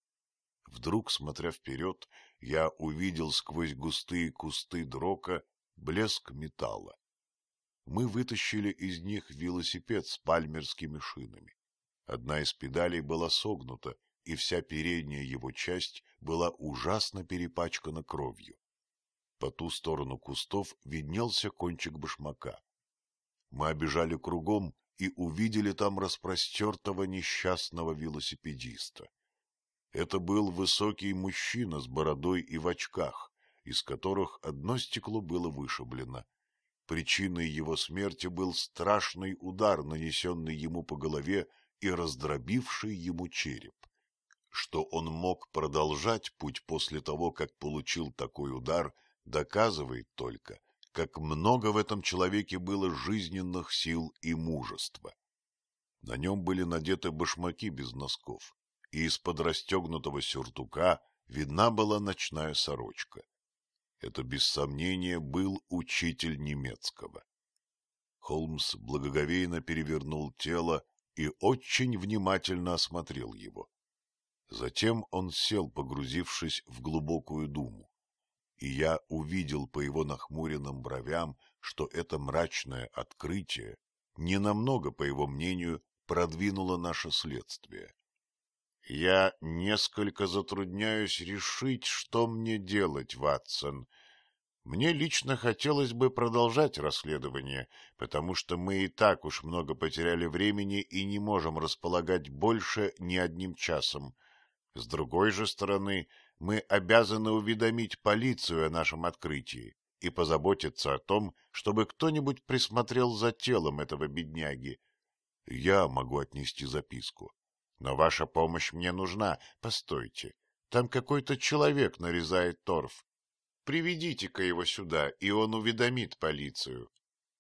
Вдруг, смотря вперед, я увидел сквозь густые кусты дрока блеск металла. Мы вытащили из них велосипед с пальмерскими шинами. Одна из педалей была согнута, и вся передняя его часть была ужасно перепачкана кровью. По ту сторону кустов виднелся кончик башмака. Мы обежали кругом и увидели там распростертого несчастного велосипедиста. Это был высокий мужчина с бородой и в очках, из которых одно стекло было вышиблено. Причиной его смерти был страшный удар, нанесенный ему по голове и раздробивший ему череп. Что он мог продолжать путь после того, как получил такой удар, доказывает только, как много в этом человеке было жизненных сил и мужества. На нем были надеты башмаки без носков, и из-под расстегнутого сюртука видна была ночная сорочка. Это, без сомнения, был учитель немецкого. Холмс благоговейно перевернул тело и очень внимательно осмотрел его. Затем он сел, погрузившись в глубокую думу и я увидел по его нахмуренным бровям, что это мрачное открытие ненамного, по его мнению, продвинуло наше следствие. «Я несколько затрудняюсь решить, что мне делать, Ватсон. Мне лично хотелось бы продолжать расследование, потому что мы и так уж много потеряли времени и не можем располагать больше ни одним часом. С другой же стороны, мы обязаны уведомить полицию о нашем открытии и позаботиться о том, чтобы кто-нибудь присмотрел за телом этого бедняги. Я могу отнести записку. Но ваша помощь мне нужна. Постойте, там какой-то человек нарезает торф. Приведите-ка его сюда, и он уведомит полицию.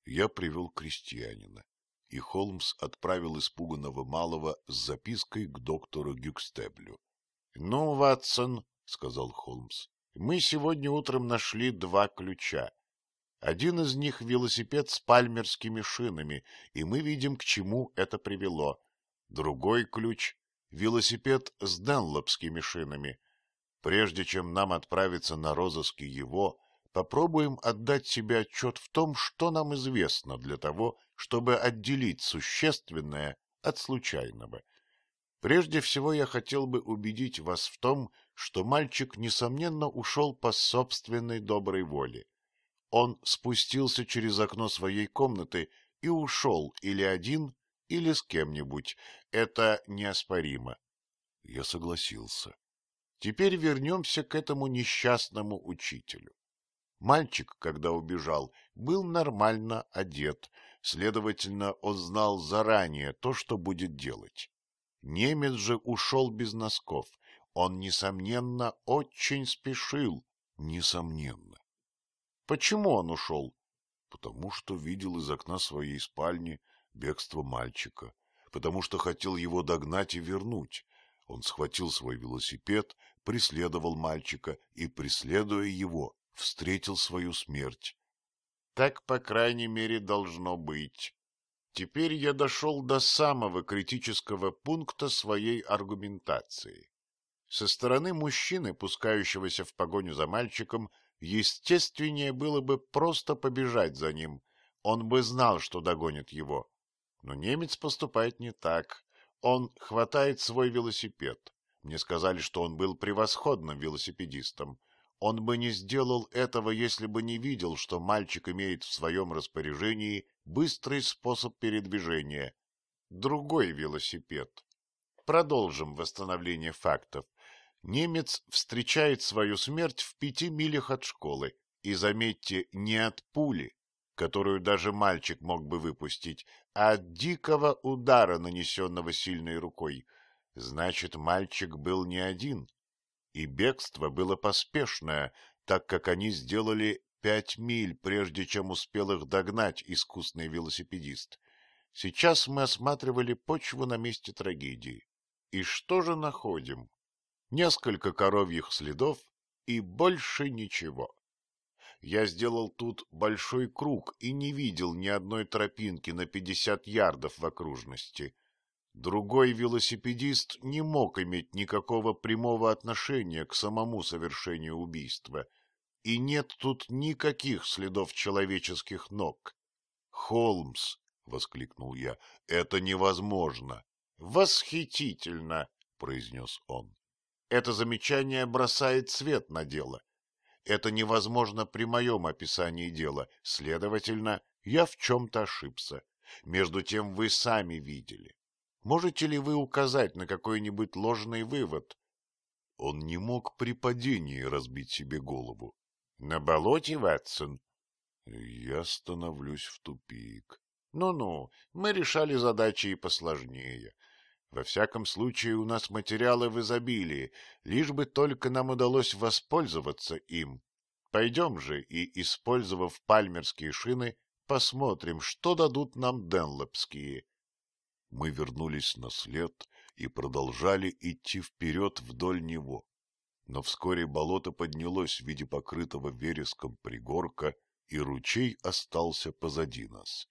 Я привел крестьянина, и Холмс отправил испуганного малого с запиской к доктору Гюкстеблю. — Ну, Ватсон, — сказал Холмс. — Мы сегодня утром нашли два ключа. Один из них — велосипед с пальмерскими шинами, и мы видим, к чему это привело. Другой ключ — велосипед с денлопскими шинами. Прежде чем нам отправиться на розыски его, попробуем отдать себе отчет в том, что нам известно для того, чтобы отделить существенное от случайного. Прежде всего я хотел бы убедить вас в том, что мальчик, несомненно, ушел по собственной доброй воле. Он спустился через окно своей комнаты и ушел или один, или с кем-нибудь. Это неоспоримо. Я согласился. Теперь вернемся к этому несчастному учителю. Мальчик, когда убежал, был нормально одет, следовательно, он знал заранее то, что будет делать. Немец же ушел без носков. Он, несомненно, очень спешил. Несомненно. Почему он ушел? Потому что видел из окна своей спальни бегство мальчика. Потому что хотел его догнать и вернуть. Он схватил свой велосипед, преследовал мальчика и, преследуя его, встретил свою смерть. Так, по крайней мере, должно быть. Теперь я дошел до самого критического пункта своей аргументации. Со стороны мужчины, пускающегося в погоню за мальчиком, естественнее было бы просто побежать за ним. Он бы знал, что догонит его. Но немец поступает не так. Он хватает свой велосипед. Мне сказали, что он был превосходным велосипедистом. Он бы не сделал этого, если бы не видел, что мальчик имеет в своем распоряжении быстрый способ передвижения, другой велосипед. Продолжим восстановление фактов. Немец встречает свою смерть в пяти милях от школы, и, заметьте, не от пули, которую даже мальчик мог бы выпустить, а от дикого удара, нанесенного сильной рукой. Значит, мальчик был не один, и бегство было поспешное, так как они сделали Пять миль, прежде чем успел их догнать искусный велосипедист. Сейчас мы осматривали почву на месте трагедии. И что же находим? Несколько коровьих следов и больше ничего. Я сделал тут большой круг и не видел ни одной тропинки на пятьдесят ярдов в окружности. Другой велосипедист не мог иметь никакого прямого отношения к самому совершению убийства — и нет тут никаких следов человеческих ног. — Холмс, — воскликнул я, — это невозможно. — Восхитительно, — произнес он. — Это замечание бросает свет на дело. Это невозможно при моем описании дела, следовательно, я в чем-то ошибся. Между тем вы сами видели. Можете ли вы указать на какой-нибудь ложный вывод? Он не мог при падении разбить себе голову. На болоте, Ватсон? Я становлюсь в тупик. Ну-ну, мы решали задачи и посложнее. Во всяком случае, у нас материалы в изобилии, лишь бы только нам удалось воспользоваться им. Пойдем же и, использовав пальмерские шины, посмотрим, что дадут нам денлопские. Мы вернулись на след и продолжали идти вперед вдоль него но вскоре болото поднялось в виде покрытого вереском пригорка, и ручей остался позади нас.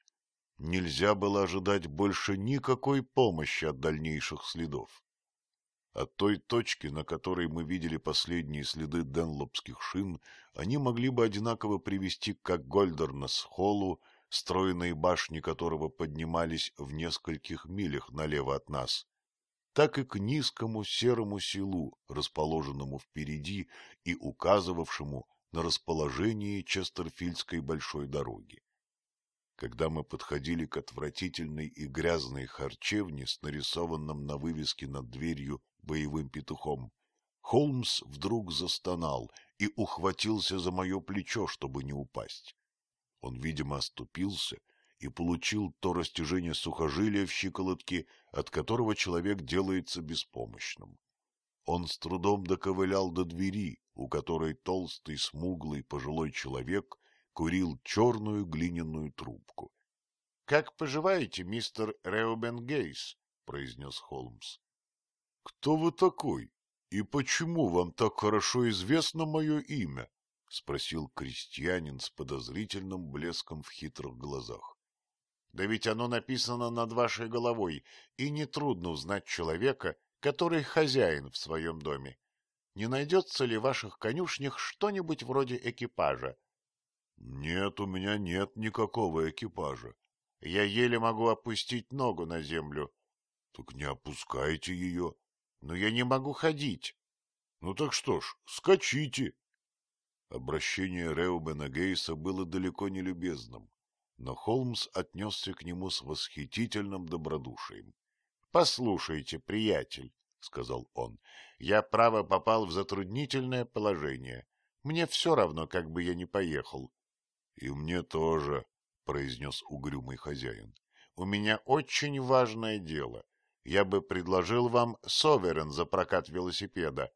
Нельзя было ожидать больше никакой помощи от дальнейших следов. От той точки, на которой мы видели последние следы денлопских шин, они могли бы одинаково привести как Гольдернес-холлу, стройные башни которого поднимались в нескольких милях налево от нас, так и к низкому серому селу, расположенному впереди и указывавшему на расположение Честерфильдской большой дороги. Когда мы подходили к отвратительной и грязной харчевне с нарисованным на вывеске над дверью боевым петухом, Холмс вдруг застонал и ухватился за мое плечо, чтобы не упасть. Он, видимо, оступился — и получил то растяжение сухожилия в щиколотке, от которого человек делается беспомощным. Он с трудом доковылял до двери, у которой толстый, смуглый, пожилой человек курил черную глиняную трубку. — Как поживаете, мистер Реубен Гейс? — произнес Холмс. — Кто вы такой? И почему вам так хорошо известно мое имя? —— спросил крестьянин с подозрительным блеском в хитрых глазах. Да ведь оно написано над вашей головой, и нетрудно узнать человека, который хозяин в своем доме. Не найдется ли в ваших конюшнях что-нибудь вроде экипажа? — Нет, у меня нет никакого экипажа. Я еле могу опустить ногу на землю. — Так не опускайте ее. — Но я не могу ходить. — Ну так что ж, скачите. Обращение Реубена Гейса было далеко не любезным но Холмс отнесся к нему с восхитительным добродушием. — Послушайте, приятель, — сказал он, — я, право, попал в затруднительное положение. Мне все равно, как бы я ни поехал. — И мне тоже, — произнес угрюмый хозяин. — У меня очень важное дело. Я бы предложил вам соверен за прокат велосипеда.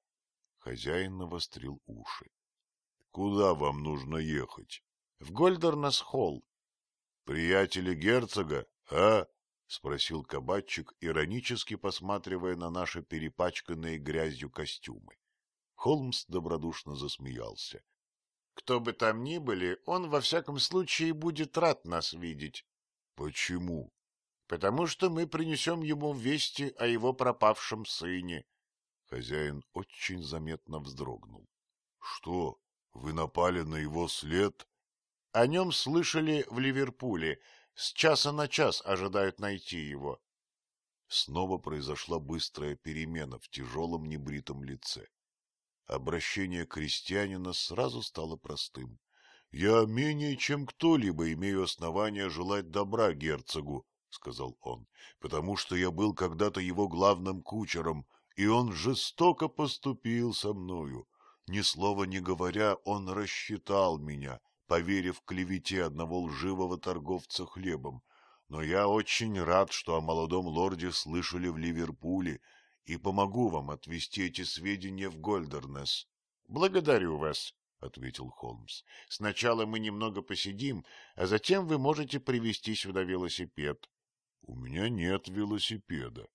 Хозяин навострил уши. — Куда вам нужно ехать? — В Гольдернес-Холл приятели герцога, а? — спросил кабачик, иронически посматривая на наши перепачканные грязью костюмы. Холмс добродушно засмеялся. — Кто бы там ни были, он во всяком случае будет рад нас видеть. — Почему? — Потому что мы принесем ему вести о его пропавшем сыне. Хозяин очень заметно вздрогнул. — Что, вы напали на его след? О нем слышали в Ливерпуле. С часа на час ожидают найти его. Снова произошла быстрая перемена в тяжелом небритом лице. Обращение крестьянина сразу стало простым. — Я менее чем кто-либо имею основания желать добра герцогу, — сказал он, — потому что я был когда-то его главным кучером, и он жестоко поступил со мною. Ни слова не говоря, он рассчитал меня поверив клевете одного лживого торговца хлебом. Но я очень рад, что о молодом лорде слышали в Ливерпуле, и помогу вам отвести эти сведения в Гольдернес. — Благодарю вас, — ответил Холмс. — Сначала мы немного посидим, а затем вы можете привезти сюда велосипед. — У меня нет велосипеда.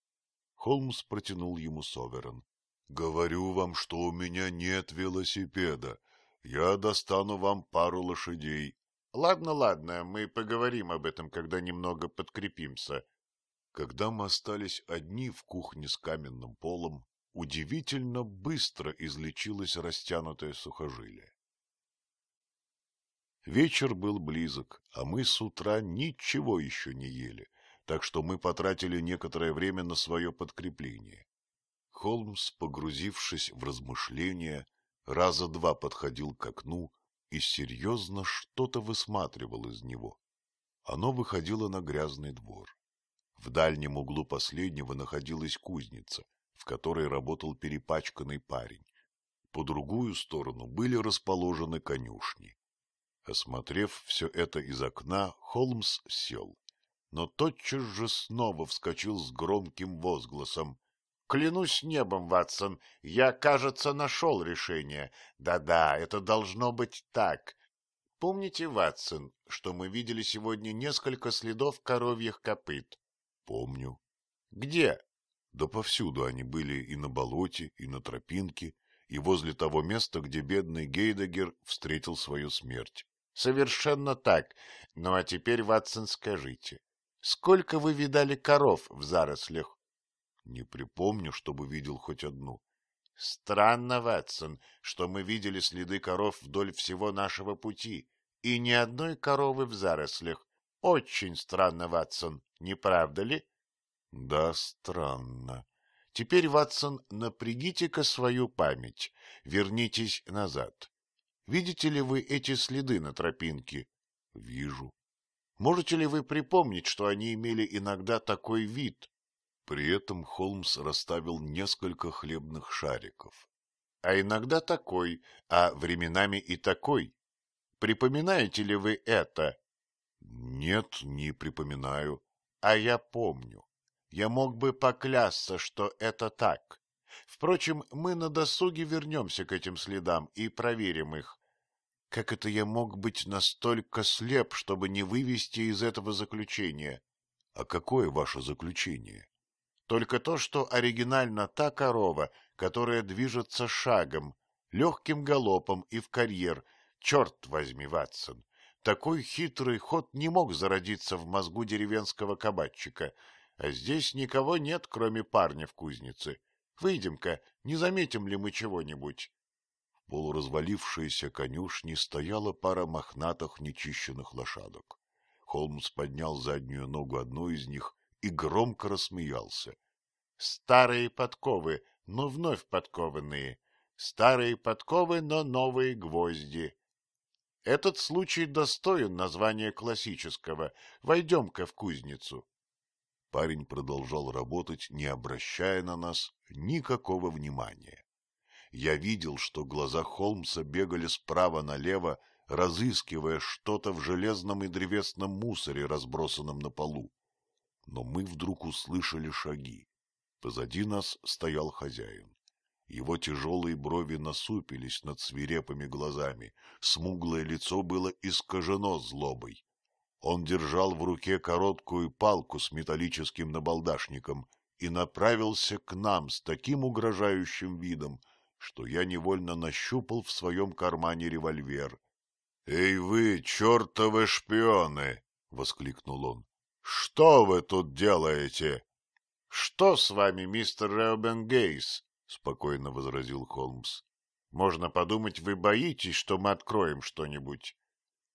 Холмс протянул ему Соверен. — Говорю вам, что у меня нет велосипеда. Я достану вам пару лошадей. — Ладно, ладно, мы поговорим об этом, когда немного подкрепимся. Когда мы остались одни в кухне с каменным полом, удивительно быстро излечилось растянутое сухожилие. Вечер был близок, а мы с утра ничего еще не ели, так что мы потратили некоторое время на свое подкрепление. Холмс, погрузившись в размышления, раза два подходил к окну и серьезно что-то высматривал из него. Оно выходило на грязный двор. В дальнем углу последнего находилась кузница, в которой работал перепачканный парень. По другую сторону были расположены конюшни. Осмотрев все это из окна, Холмс сел, но тотчас же снова вскочил с громким возгласом. Клянусь небом, Ватсон, я, кажется, нашел решение. Да-да, это должно быть так. Помните, Ватсон, что мы видели сегодня несколько следов коровьих копыт? Помню. Где? Да повсюду они были и на болоте, и на тропинке, и возле того места, где бедный Гейдегер встретил свою смерть. Совершенно так. Ну а теперь, Ватсон, скажите, сколько вы видали коров в зарослях не припомню, чтобы видел хоть одну. Странно, Ватсон, что мы видели следы коров вдоль всего нашего пути, и ни одной коровы в зарослях. Очень странно, Ватсон, не правда ли? Да, странно. Теперь, Ватсон, напрягите-ка свою память, вернитесь назад. Видите ли вы эти следы на тропинке? Вижу. Можете ли вы припомнить, что они имели иногда такой вид? При этом Холмс расставил несколько хлебных шариков. А иногда такой, а временами и такой. Припоминаете ли вы это? Нет, не припоминаю. А я помню. Я мог бы поклясться, что это так. Впрочем, мы на досуге вернемся к этим следам и проверим их. Как это я мог быть настолько слеп, чтобы не вывести из этого заключения? — А какое ваше заключение? Только то, что оригинально та корова, которая движется шагом, легким галопом и в карьер, черт возьми, Ватсон, такой хитрый ход не мог зародиться в мозгу деревенского кабачика, а здесь никого нет, кроме парня в кузнице. Выйдем-ка, не заметим ли мы чего-нибудь? В полуразвалившейся конюшне стояла пара мохнатых нечищенных лошадок. Холмс поднял заднюю ногу одной из них и громко рассмеялся. Старые подковы, но вновь подкованные. Старые подковы, но новые гвозди. Этот случай достоин названия классического. Войдем-ка в кузницу. Парень продолжал работать, не обращая на нас никакого внимания. Я видел, что глаза Холмса бегали справа налево, разыскивая что-то в железном и древесном мусоре, разбросанном на полу но мы вдруг услышали шаги. Позади нас стоял хозяин. Его тяжелые брови насупились над свирепыми глазами, смуглое лицо было искажено злобой. Он держал в руке короткую палку с металлическим набалдашником и направился к нам с таким угрожающим видом, что я невольно нащупал в своем кармане револьвер. — Эй вы, чертовы шпионы! — воскликнул он. Что вы тут делаете? — Что с вами, мистер Реобен Гейс? — спокойно возразил Холмс. — Можно подумать, вы боитесь, что мы откроем что-нибудь.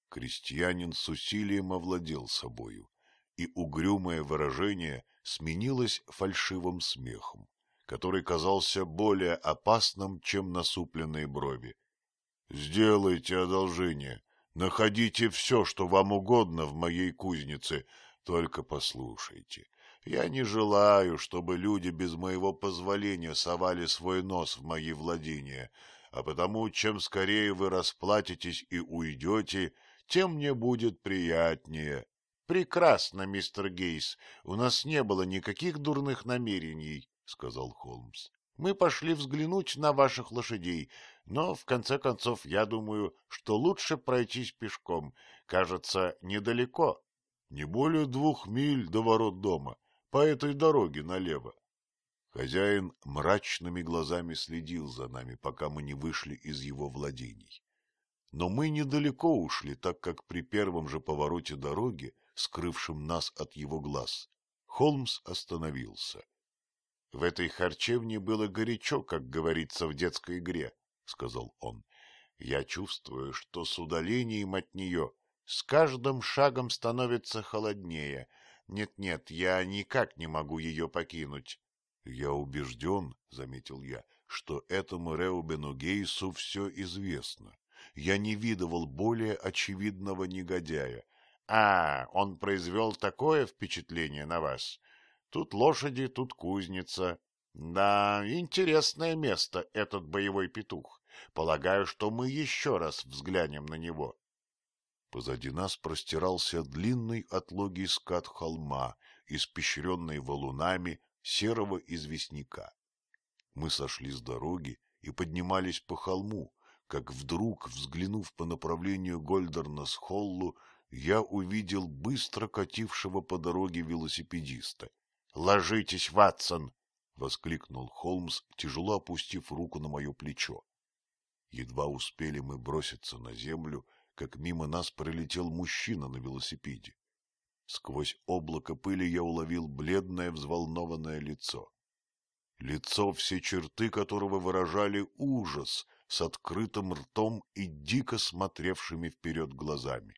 Крестьянин с усилием овладел собою, и угрюмое выражение сменилось фальшивым смехом, который казался более опасным, чем насупленные брови. — Сделайте одолжение, находите все, что вам угодно в моей кузнице, — только послушайте, я не желаю, чтобы люди без моего позволения совали свой нос в мои владения, а потому чем скорее вы расплатитесь и уйдете, тем мне будет приятнее. — Прекрасно, мистер Гейс, у нас не было никаких дурных намерений, — сказал Холмс. — Мы пошли взглянуть на ваших лошадей, но, в конце концов, я думаю, что лучше пройтись пешком. Кажется, недалеко. Не более двух миль до ворот дома, по этой дороге налево. Хозяин мрачными глазами следил за нами, пока мы не вышли из его владений. Но мы недалеко ушли, так как при первом же повороте дороги, скрывшем нас от его глаз, Холмс остановился. — В этой харчевне было горячо, как говорится в детской игре, — сказал он. — Я чувствую, что с удалением от нее с каждым шагом становится холоднее. Нет-нет, я никак не могу ее покинуть. — Я убежден, — заметил я, — что этому Реубену Гейсу все известно. Я не видывал более очевидного негодяя. — А, он произвел такое впечатление на вас? Тут лошади, тут кузница. Да, интересное место этот боевой петух. Полагаю, что мы еще раз взглянем на него. Позади нас простирался длинный отлогий скат холма, испещренный валунами серого известняка. Мы сошли с дороги и поднимались по холму, как вдруг, взглянув по направлению Гольдернес-Холлу, я увидел быстро катившего по дороге велосипедиста. — Ложитесь, Ватсон! — воскликнул Холмс, тяжело опустив руку на мое плечо. Едва успели мы броситься на землю — как мимо нас пролетел мужчина на велосипеде. Сквозь облако пыли я уловил бледное взволнованное лицо. Лицо, все черты которого выражали ужас с открытым ртом и дико смотревшими вперед глазами.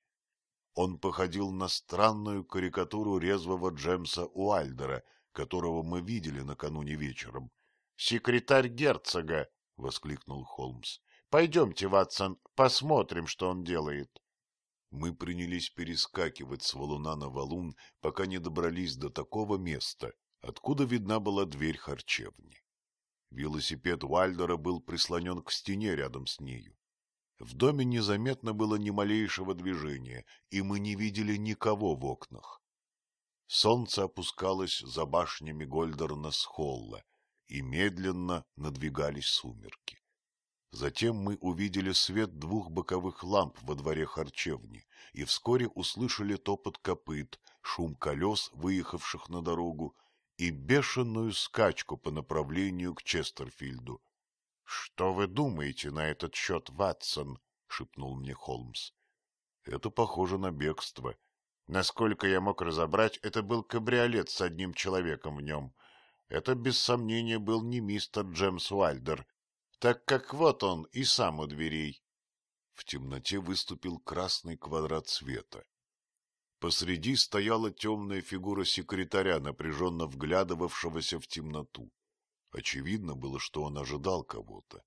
Он походил на странную карикатуру резвого Джемса Уальдера, которого мы видели накануне вечером. — Секретарь герцога! — воскликнул Холмс. Пойдемте, Ватсон, посмотрим, что он делает. Мы принялись перескакивать с валуна на валун, пока не добрались до такого места, откуда видна была дверь харчевни. Велосипед Уальдера был прислонен к стене рядом с нею. В доме незаметно было ни малейшего движения, и мы не видели никого в окнах. Солнце опускалось за башнями Гольдерна с холла, и медленно надвигались сумерки. Затем мы увидели свет двух боковых ламп во дворе харчевни и вскоре услышали топот копыт, шум колес, выехавших на дорогу, и бешеную скачку по направлению к Честерфильду. — Что вы думаете на этот счет, Ватсон? — шепнул мне Холмс. — Это похоже на бегство. Насколько я мог разобрать, это был кабриолет с одним человеком в нем. Это, без сомнения, был не мистер Джемс Уайльдер, так как вот он и сам у дверей. В темноте выступил красный квадрат света. Посреди стояла темная фигура секретаря, напряженно вглядывавшегося в темноту. Очевидно было, что он ожидал кого-то.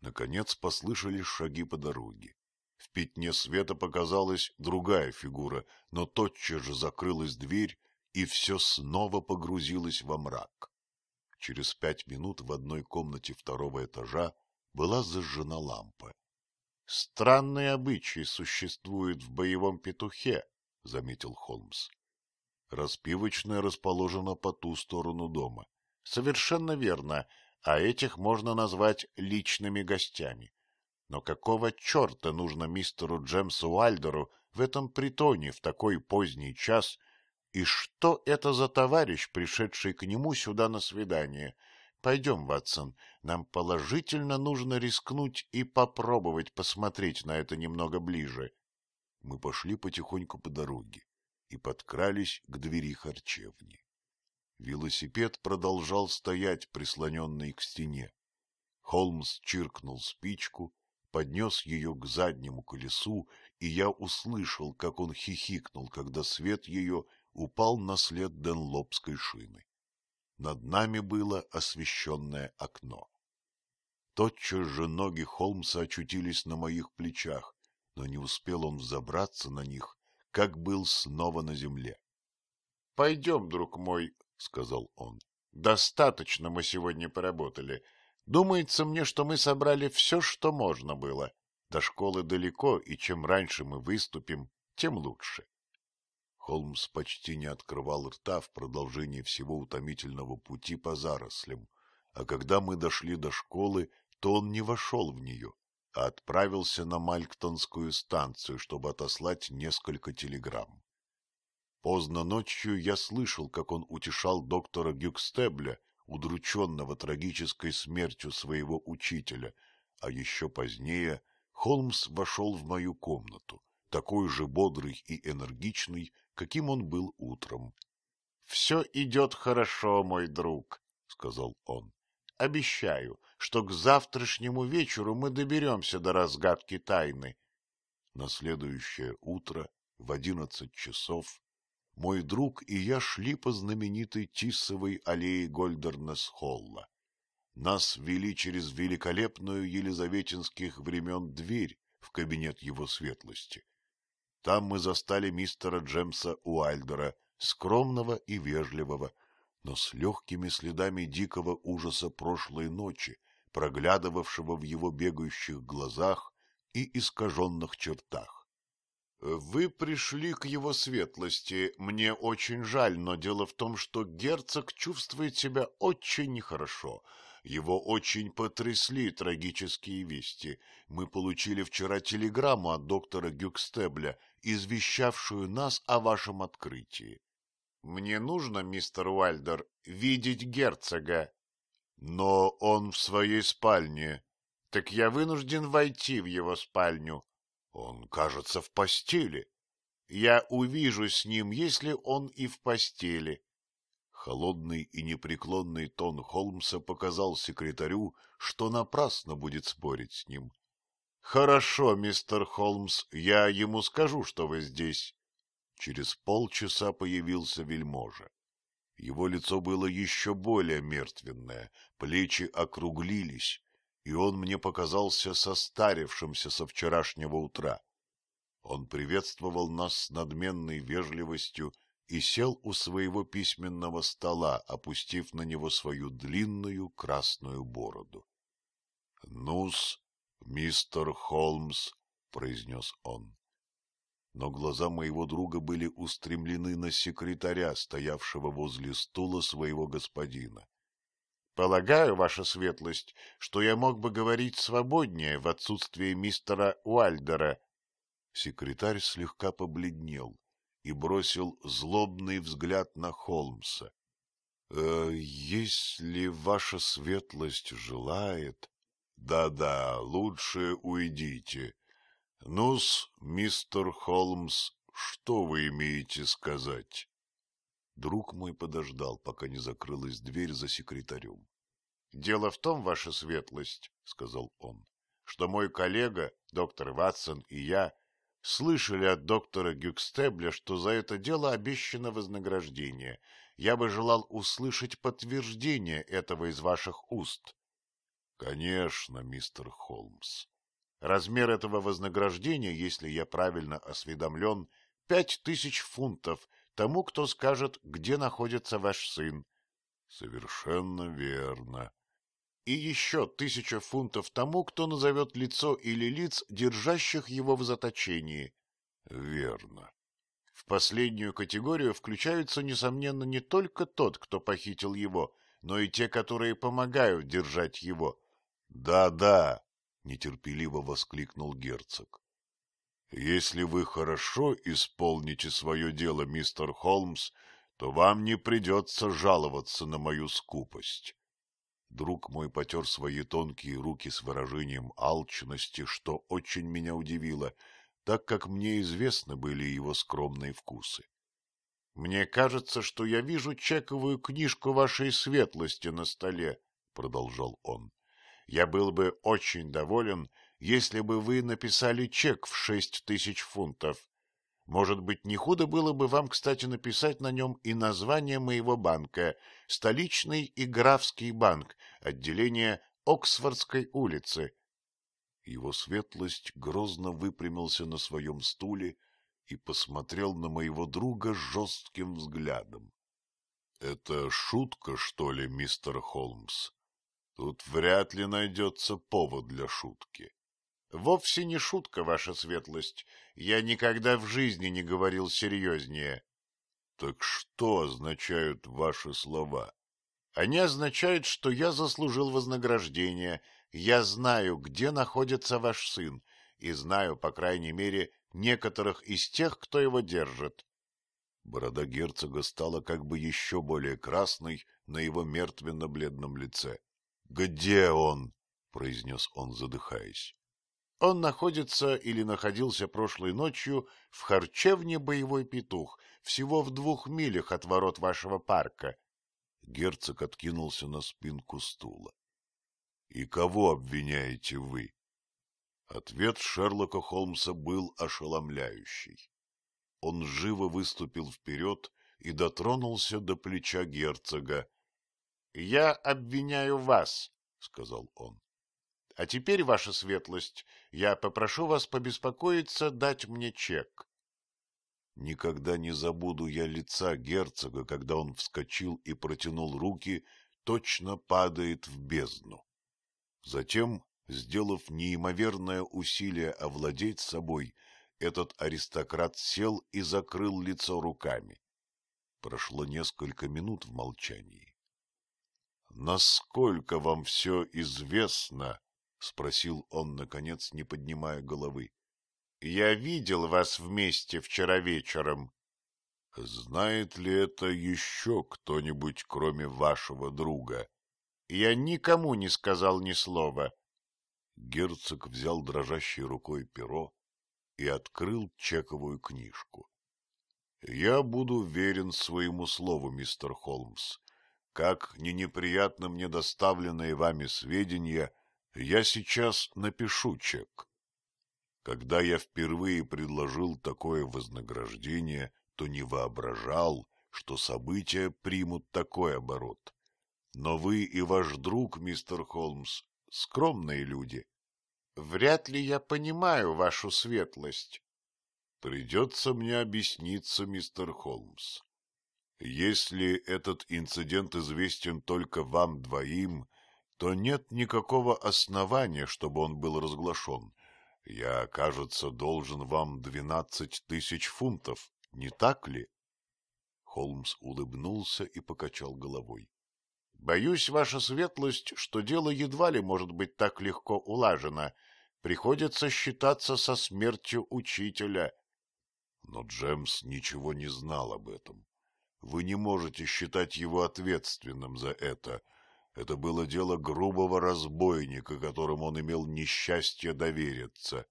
Наконец послышались шаги по дороге. В пятне света показалась другая фигура, но тотчас же закрылась дверь, и все снова погрузилось во мрак. Через пять минут в одной комнате второго этажа была зажжена лампа. — Странные обычаи существуют в боевом петухе, — заметил Холмс. Распивочная расположена по ту сторону дома. — Совершенно верно, а этих можно назвать личными гостями. Но какого черта нужно мистеру Джемсу Уальдеру в этом притоне в такой поздний час — и что это за товарищ, пришедший к нему сюда на свидание? Пойдем, Ватсон, нам положительно нужно рискнуть и попробовать посмотреть на это немного ближе. Мы пошли потихоньку по дороге и подкрались к двери харчевни. Велосипед продолжал стоять, прислоненный к стене. Холмс чиркнул спичку, поднес ее к заднему колесу, и я услышал, как он хихикнул, когда свет ее упал на след денлопской шины. Над нами было освещенное окно. Тотчас же ноги Холмса очутились на моих плечах, но не успел он взобраться на них, как был снова на земле. — Пойдем, друг мой, — сказал он. — Достаточно мы сегодня поработали. Думается мне, что мы собрали все, что можно было. До школы далеко, и чем раньше мы выступим, тем лучше. Холмс почти не открывал рта в продолжении всего утомительного пути по зарослям, а когда мы дошли до школы, то он не вошел в нее, а отправился на Мальктонскую станцию, чтобы отослать несколько телеграмм. Поздно ночью я слышал, как он утешал доктора Гюкстебля, удрученного трагической смертью своего учителя, а еще позднее Холмс вошел в мою комнату — такой же бодрый и энергичный, каким он был утром. — Все идет хорошо, мой друг, — сказал он. — Обещаю, что к завтрашнему вечеру мы доберемся до разгадки тайны. На следующее утро в одиннадцать часов мой друг и я шли по знаменитой Тисовой аллее Гольдернес-Холла. Нас вели через великолепную елизаветинских времен дверь в кабинет его светлости, там мы застали мистера Джемса Уайльдера, скромного и вежливого, но с легкими следами дикого ужаса прошлой ночи, проглядывавшего в его бегающих глазах и искаженных чертах. — Вы пришли к его светлости. Мне очень жаль, но дело в том, что герцог чувствует себя очень нехорошо. Его очень потрясли трагические вести. Мы получили вчера телеграмму от доктора Гюкстебля — извещавшую нас о вашем открытии. Мне нужно, мистер Уайльдер, видеть герцога. Но он в своей спальне. Так я вынужден войти в его спальню. Он, кажется, в постели. Я увижу с ним, если он и в постели. Холодный и непреклонный тон Холмса показал секретарю, что напрасно будет спорить с ним. Хорошо, мистер Холмс, я ему скажу, что вы здесь. Через полчаса появился вельможа. Его лицо было еще более мертвенное, плечи округлились, и он мне показался состарившимся со вчерашнего утра. Он приветствовал нас с надменной вежливостью и сел у своего письменного стола, опустив на него свою длинную красную бороду. — Ну-с, «Мистер Холмс», — произнес он. Но глаза моего друга были устремлены на секретаря, стоявшего возле стула своего господина. — Полагаю, ваша светлость, что я мог бы говорить свободнее в отсутствие мистера Уальдера. Секретарь слегка побледнел и бросил злобный взгляд на Холмса. «Э, — Если ваша светлость желает, да-да, лучше уйдите. Ну-с, мистер Холмс, что вы имеете сказать? Друг мой подождал, пока не закрылась дверь за секретарем. — Дело в том, ваша светлость, — сказал он, — что мой коллега, доктор Ватсон и я слышали от доктора Гюкстебля, что за это дело обещано вознаграждение. Я бы желал услышать подтверждение этого из ваших уст. Конечно, мистер Холмс. Размер этого вознаграждения, если я правильно осведомлен, пять тысяч фунтов тому, кто скажет, где находится ваш сын. Совершенно верно. И еще тысяча фунтов тому, кто назовет лицо или лиц, держащих его в заточении. Верно. В последнюю категорию включаются, несомненно, не только тот, кто похитил его, но и те, которые помогают держать его, «Да, да», — нетерпеливо воскликнул герцог. «Если вы хорошо исполните свое дело, мистер Холмс, то вам не придется жаловаться на мою скупость». Друг мой потер свои тонкие руки с выражением алчности, что очень меня удивило, так как мне известны были его скромные вкусы. — Мне кажется, что я вижу чековую книжку вашей светлости на столе, — продолжал он. Я был бы очень доволен, если бы вы написали чек в шесть тысяч фунтов. Может быть, не худо было бы вам, кстати, написать на нем и название моего банка – Столичный и Графский банк, отделение Оксфордской улицы. Его светлость грозно выпрямился на своем стуле и посмотрел на моего друга жестким взглядом. — Это шутка, что ли, мистер Холмс? Тут вряд ли найдется повод для шутки. Вовсе не шутка, ваша светлость. Я никогда в жизни не говорил серьезнее. Так что означают ваши слова? Они означают, что я заслужил вознаграждение. Я знаю, где находится ваш сын, и знаю, по крайней мере, некоторых из тех, кто его держит. Борода герцога стала как бы еще более красной на его мертвенно-бледном лице. «Где он?» — произнес он, задыхаясь. «Он находится или находился прошлой ночью в харчевне «Боевой петух», всего в двух милях от ворот вашего парка». Герцог откинулся на спинку стула. «И кого обвиняете вы?» Ответ Шерлока Холмса был ошеломляющий. Он живо выступил вперед и дотронулся до плеча герцога, — Я обвиняю вас, — сказал он. — А теперь, ваша светлость, я попрошу вас побеспокоиться дать мне чек. Никогда не забуду я лица герцога, когда он вскочил и протянул руки, точно падает в бездну. Затем, сделав неимоверное усилие овладеть собой, этот аристократ сел и закрыл лицо руками. Прошло несколько минут в молчании насколько вам все известно? — спросил он, наконец, не поднимая головы. — Я видел вас вместе вчера вечером. — Знает ли это еще кто-нибудь, кроме вашего друга? — Я никому не сказал ни слова. Герцог взял дрожащей рукой перо и открыл чековую книжку. — Я буду верен своему слову, мистер Холмс, как не неприятно мне доставленные вами сведения, я сейчас напишу чек. Когда я впервые предложил такое вознаграждение, то не воображал, что события примут такой оборот. Но вы и ваш друг, мистер Холмс, скромные люди. Вряд ли я понимаю вашу светлость. Придется мне объясниться, мистер Холмс. Если этот инцидент известен только вам двоим, то нет никакого основания, чтобы он был разглашен. Я, кажется, должен вам двенадцать тысяч фунтов, не так ли? Холмс улыбнулся и покачал головой. — Боюсь, ваша светлость, что дело едва ли может быть так легко улажено. Приходится считаться со смертью учителя. Но Джемс ничего не знал об этом. Вы не можете считать его ответственным за это. Это было дело грубого разбойника, которому он имел несчастье довериться.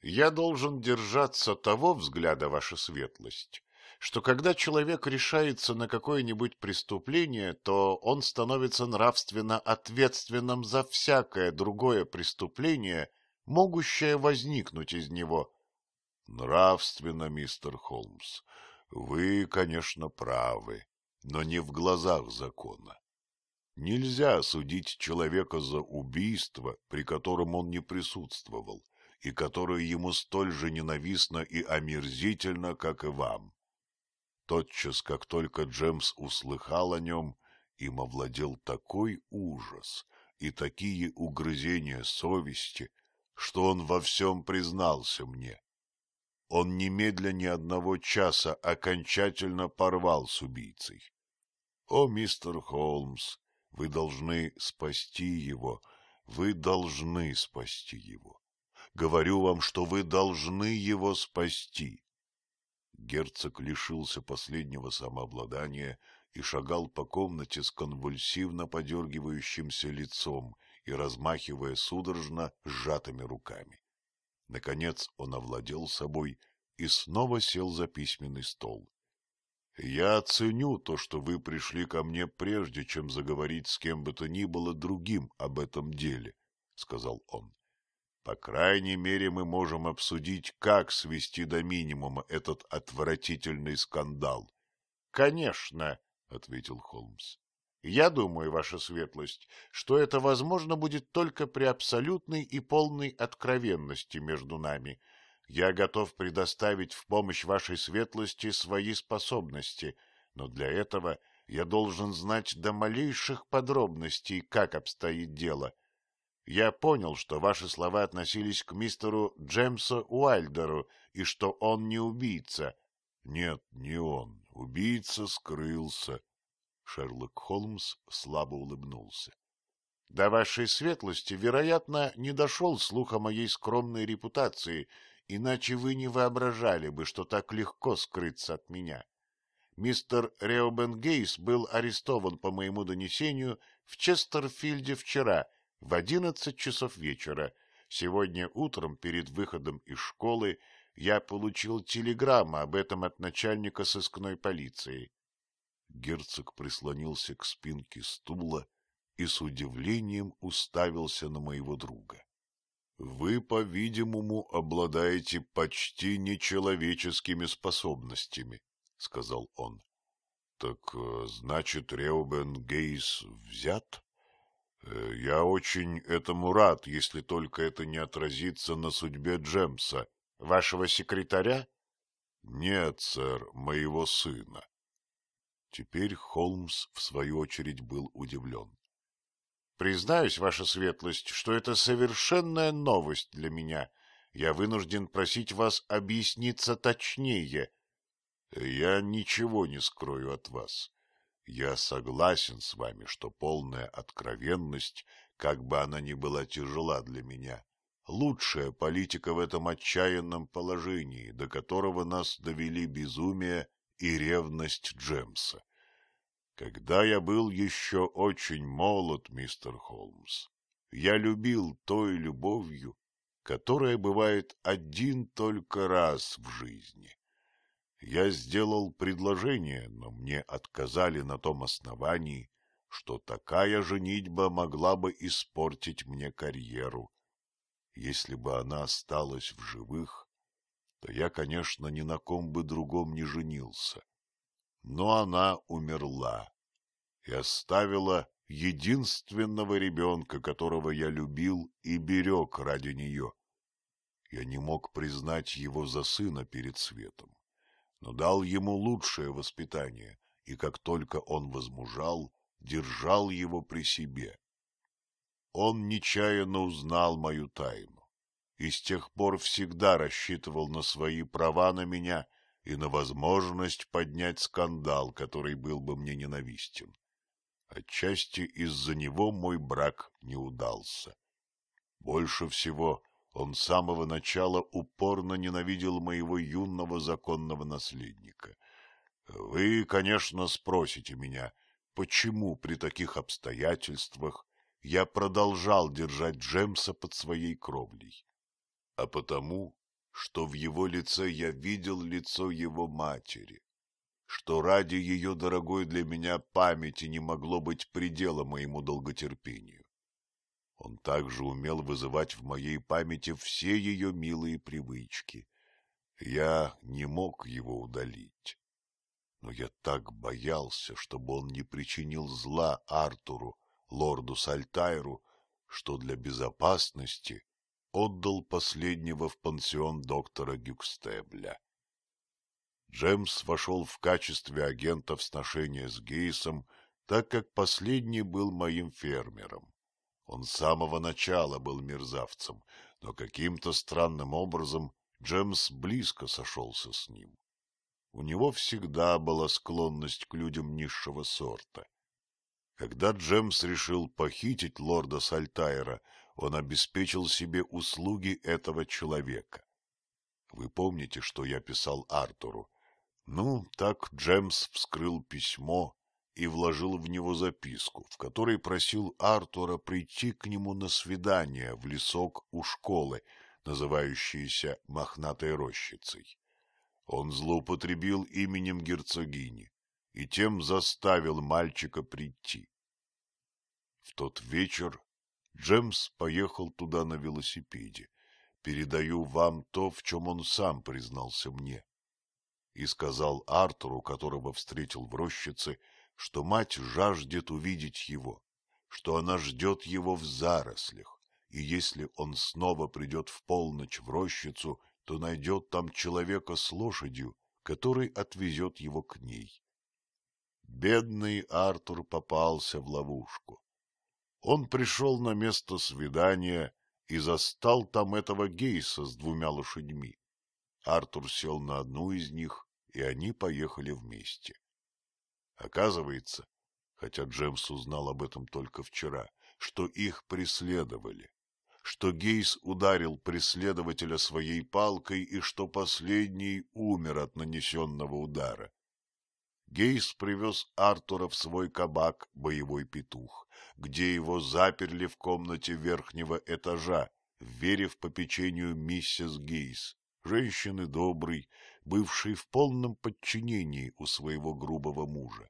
Я должен держаться того взгляда, ваша светлость, что когда человек решается на какое-нибудь преступление, то он становится нравственно ответственным за всякое другое преступление, могущее возникнуть из него. — Нравственно, мистер Холмс. Вы, конечно, правы, но не в глазах закона. Нельзя судить человека за убийство, при котором он не присутствовал, и которое ему столь же ненавистно и омерзительно, как и вам. Тотчас, как только Джемс услыхал о нем, им овладел такой ужас и такие угрызения совести, что он во всем признался мне, он немедля ни одного часа окончательно порвал с убийцей. — О, мистер Холмс, вы должны спасти его, вы должны спасти его. Говорю вам, что вы должны его спасти. Герцог лишился последнего самообладания и шагал по комнате с конвульсивно подергивающимся лицом и размахивая судорожно сжатыми руками. Наконец он овладел собой и снова сел за письменный стол. — Я оценю то, что вы пришли ко мне прежде, чем заговорить с кем бы то ни было другим об этом деле, — сказал он. — По крайней мере, мы можем обсудить, как свести до минимума этот отвратительный скандал. — Конечно, — ответил Холмс. Я думаю, ваша светлость, что это возможно будет только при абсолютной и полной откровенности между нами. Я готов предоставить в помощь вашей светлости свои способности, но для этого я должен знать до малейших подробностей, как обстоит дело. Я понял, что ваши слова относились к мистеру Джемсу Уайльдеру и что он не убийца. Нет, не он. Убийца скрылся. Шерлок Холмс слабо улыбнулся. — До вашей светлости, вероятно, не дошел слух о моей скромной репутации, иначе вы не воображали бы, что так легко скрыться от меня. Мистер Реобен Гейс был арестован по моему донесению в Честерфилде вчера в одиннадцать часов вечера. Сегодня утром, перед выходом из школы, я получил телеграмму об этом от начальника сыскной полиции. Герцог прислонился к спинке стула и с удивлением уставился на моего друга. — Вы, по-видимому, обладаете почти нечеловеческими способностями, — сказал он. — Так, э, значит, Реубен Гейс взят? Э, я очень этому рад, если только это не отразится на судьбе Джемса. — Вашего секретаря? — Нет, сэр, моего сына. Теперь Холмс, в свою очередь, был удивлен. — Признаюсь, ваша светлость, что это совершенная новость для меня. Я вынужден просить вас объясниться точнее. — Я ничего не скрою от вас. Я согласен с вами, что полная откровенность, как бы она ни была тяжела для меня, лучшая политика в этом отчаянном положении, до которого нас довели безумие и ревность Джемса. Когда я был еще очень молод, мистер Холмс, я любил той любовью, которая бывает один только раз в жизни. Я сделал предложение, но мне отказали на том основании, что такая женитьба могла бы испортить мне карьеру. Если бы она осталась в живых, то я, конечно, ни на ком бы другом не женился. Но она умерла и оставила единственного ребенка, которого я любил и берег ради нее. Я не мог признать его за сына перед светом, но дал ему лучшее воспитание, и как только он возмужал, держал его при себе. Он нечаянно узнал мою тайну и с тех пор всегда рассчитывал на свои права на меня и на возможность поднять скандал, который был бы мне ненавистен. Отчасти из-за него мой брак не удался. Больше всего он с самого начала упорно ненавидел моего юного законного наследника. Вы, конечно, спросите меня, почему при таких обстоятельствах я продолжал держать Джемса под своей кровлей а потому, что в его лице я видел лицо его матери, что ради ее дорогой для меня памяти не могло быть предела моему долготерпению. Он также умел вызывать в моей памяти все ее милые привычки. Я не мог его удалить. Но я так боялся, чтобы он не причинил зла Артуру, лорду Сальтайру, что для безопасности отдал последнего в пансион доктора Гюкстебля. Джемс вошел в качестве агента в сношение с Гейсом, так как последний был моим фермером. Он с самого начала был мерзавцем, но каким-то странным образом Джемс близко сошелся с ним. У него всегда была склонность к людям низшего сорта. Когда Джемс решил похитить лорда Сальтайра, он обеспечил себе услуги этого человека. Вы помните, что я писал Артуру? Ну, так Джемс вскрыл письмо и вложил в него записку, в которой просил Артура прийти к нему на свидание в лесок у школы, называющейся Мохнатой Рощицей. Он злоупотребил именем герцогини и тем заставил мальчика прийти. В тот вечер Джемс поехал туда на велосипеде. Передаю вам то, в чем он сам признался мне. И сказал Артуру, которого встретил в рощице, что мать жаждет увидеть его, что она ждет его в зарослях, и если он снова придет в полночь в рощицу, то найдет там человека с лошадью, который отвезет его к ней. Бедный Артур попался в ловушку он пришел на место свидания и застал там этого гейса с двумя лошадьми. Артур сел на одну из них, и они поехали вместе. Оказывается, хотя Джемс узнал об этом только вчера, что их преследовали, что Гейс ударил преследователя своей палкой и что последний умер от нанесенного удара. Гейс привез Артура в свой кабак «Боевой петух», где его заперли в комнате верхнего этажа, верив по печенью миссис Гейс, женщины доброй, бывшей в полном подчинении у своего грубого мужа.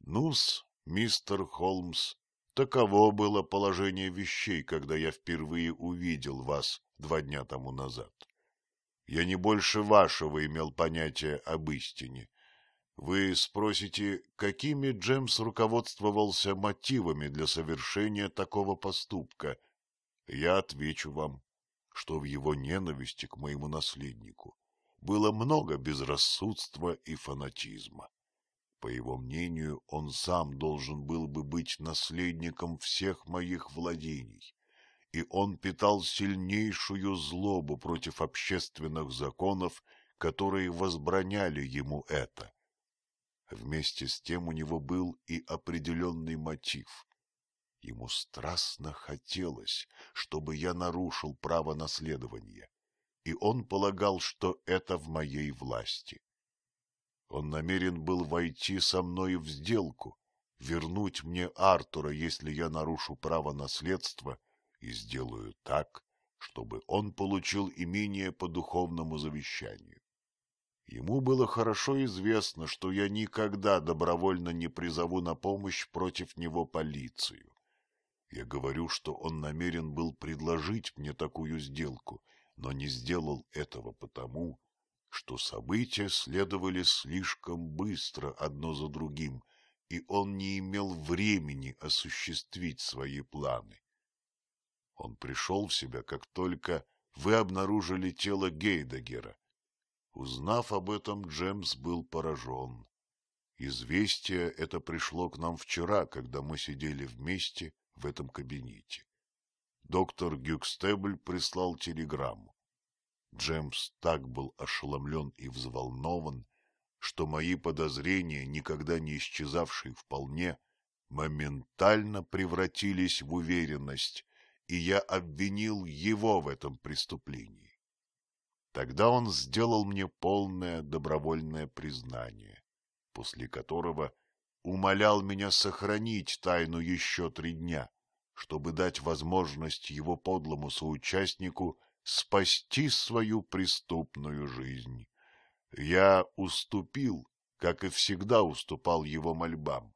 Нус, мистер Холмс, таково было положение вещей, когда я впервые увидел вас два дня тому назад. Я не больше вашего имел понятия об истине, вы спросите, какими Джемс руководствовался мотивами для совершения такого поступка? Я отвечу вам, что в его ненависти к моему наследнику было много безрассудства и фанатизма. По его мнению, он сам должен был бы быть наследником всех моих владений, и он питал сильнейшую злобу против общественных законов, которые возбраняли ему это. Вместе с тем у него был и определенный мотив. Ему страстно хотелось, чтобы я нарушил право наследования, и он полагал, что это в моей власти. Он намерен был войти со мной в сделку, вернуть мне Артура, если я нарушу право наследства и сделаю так, чтобы он получил имение по духовному завещанию. Ему было хорошо известно, что я никогда добровольно не призову на помощь против него полицию. Я говорю, что он намерен был предложить мне такую сделку, но не сделал этого потому, что события следовали слишком быстро одно за другим, и он не имел времени осуществить свои планы. Он пришел в себя, как только вы обнаружили тело Гейдагера, Узнав об этом, Джемс был поражен. Известие это пришло к нам вчера, когда мы сидели вместе в этом кабинете. Доктор Гюкстебль прислал телеграмму. Джемс так был ошеломлен и взволнован, что мои подозрения, никогда не исчезавшие вполне, моментально превратились в уверенность, и я обвинил его в этом преступлении. Тогда он сделал мне полное добровольное признание, после которого умолял меня сохранить тайну еще три дня, чтобы дать возможность его подлому соучастнику спасти свою преступную жизнь. Я уступил, как и всегда уступал его мольбам.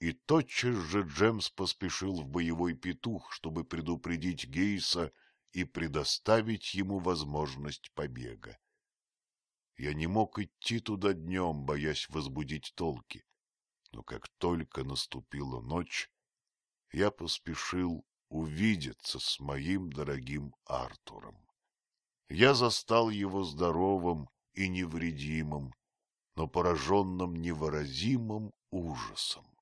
И тотчас же Джемс поспешил в боевой петух, чтобы предупредить Гейса, и предоставить ему возможность побега. Я не мог идти туда днем, боясь возбудить толки, но как только наступила ночь, я поспешил увидеться с моим дорогим Артуром. Я застал его здоровым и невредимым, но пораженным невыразимым ужасом.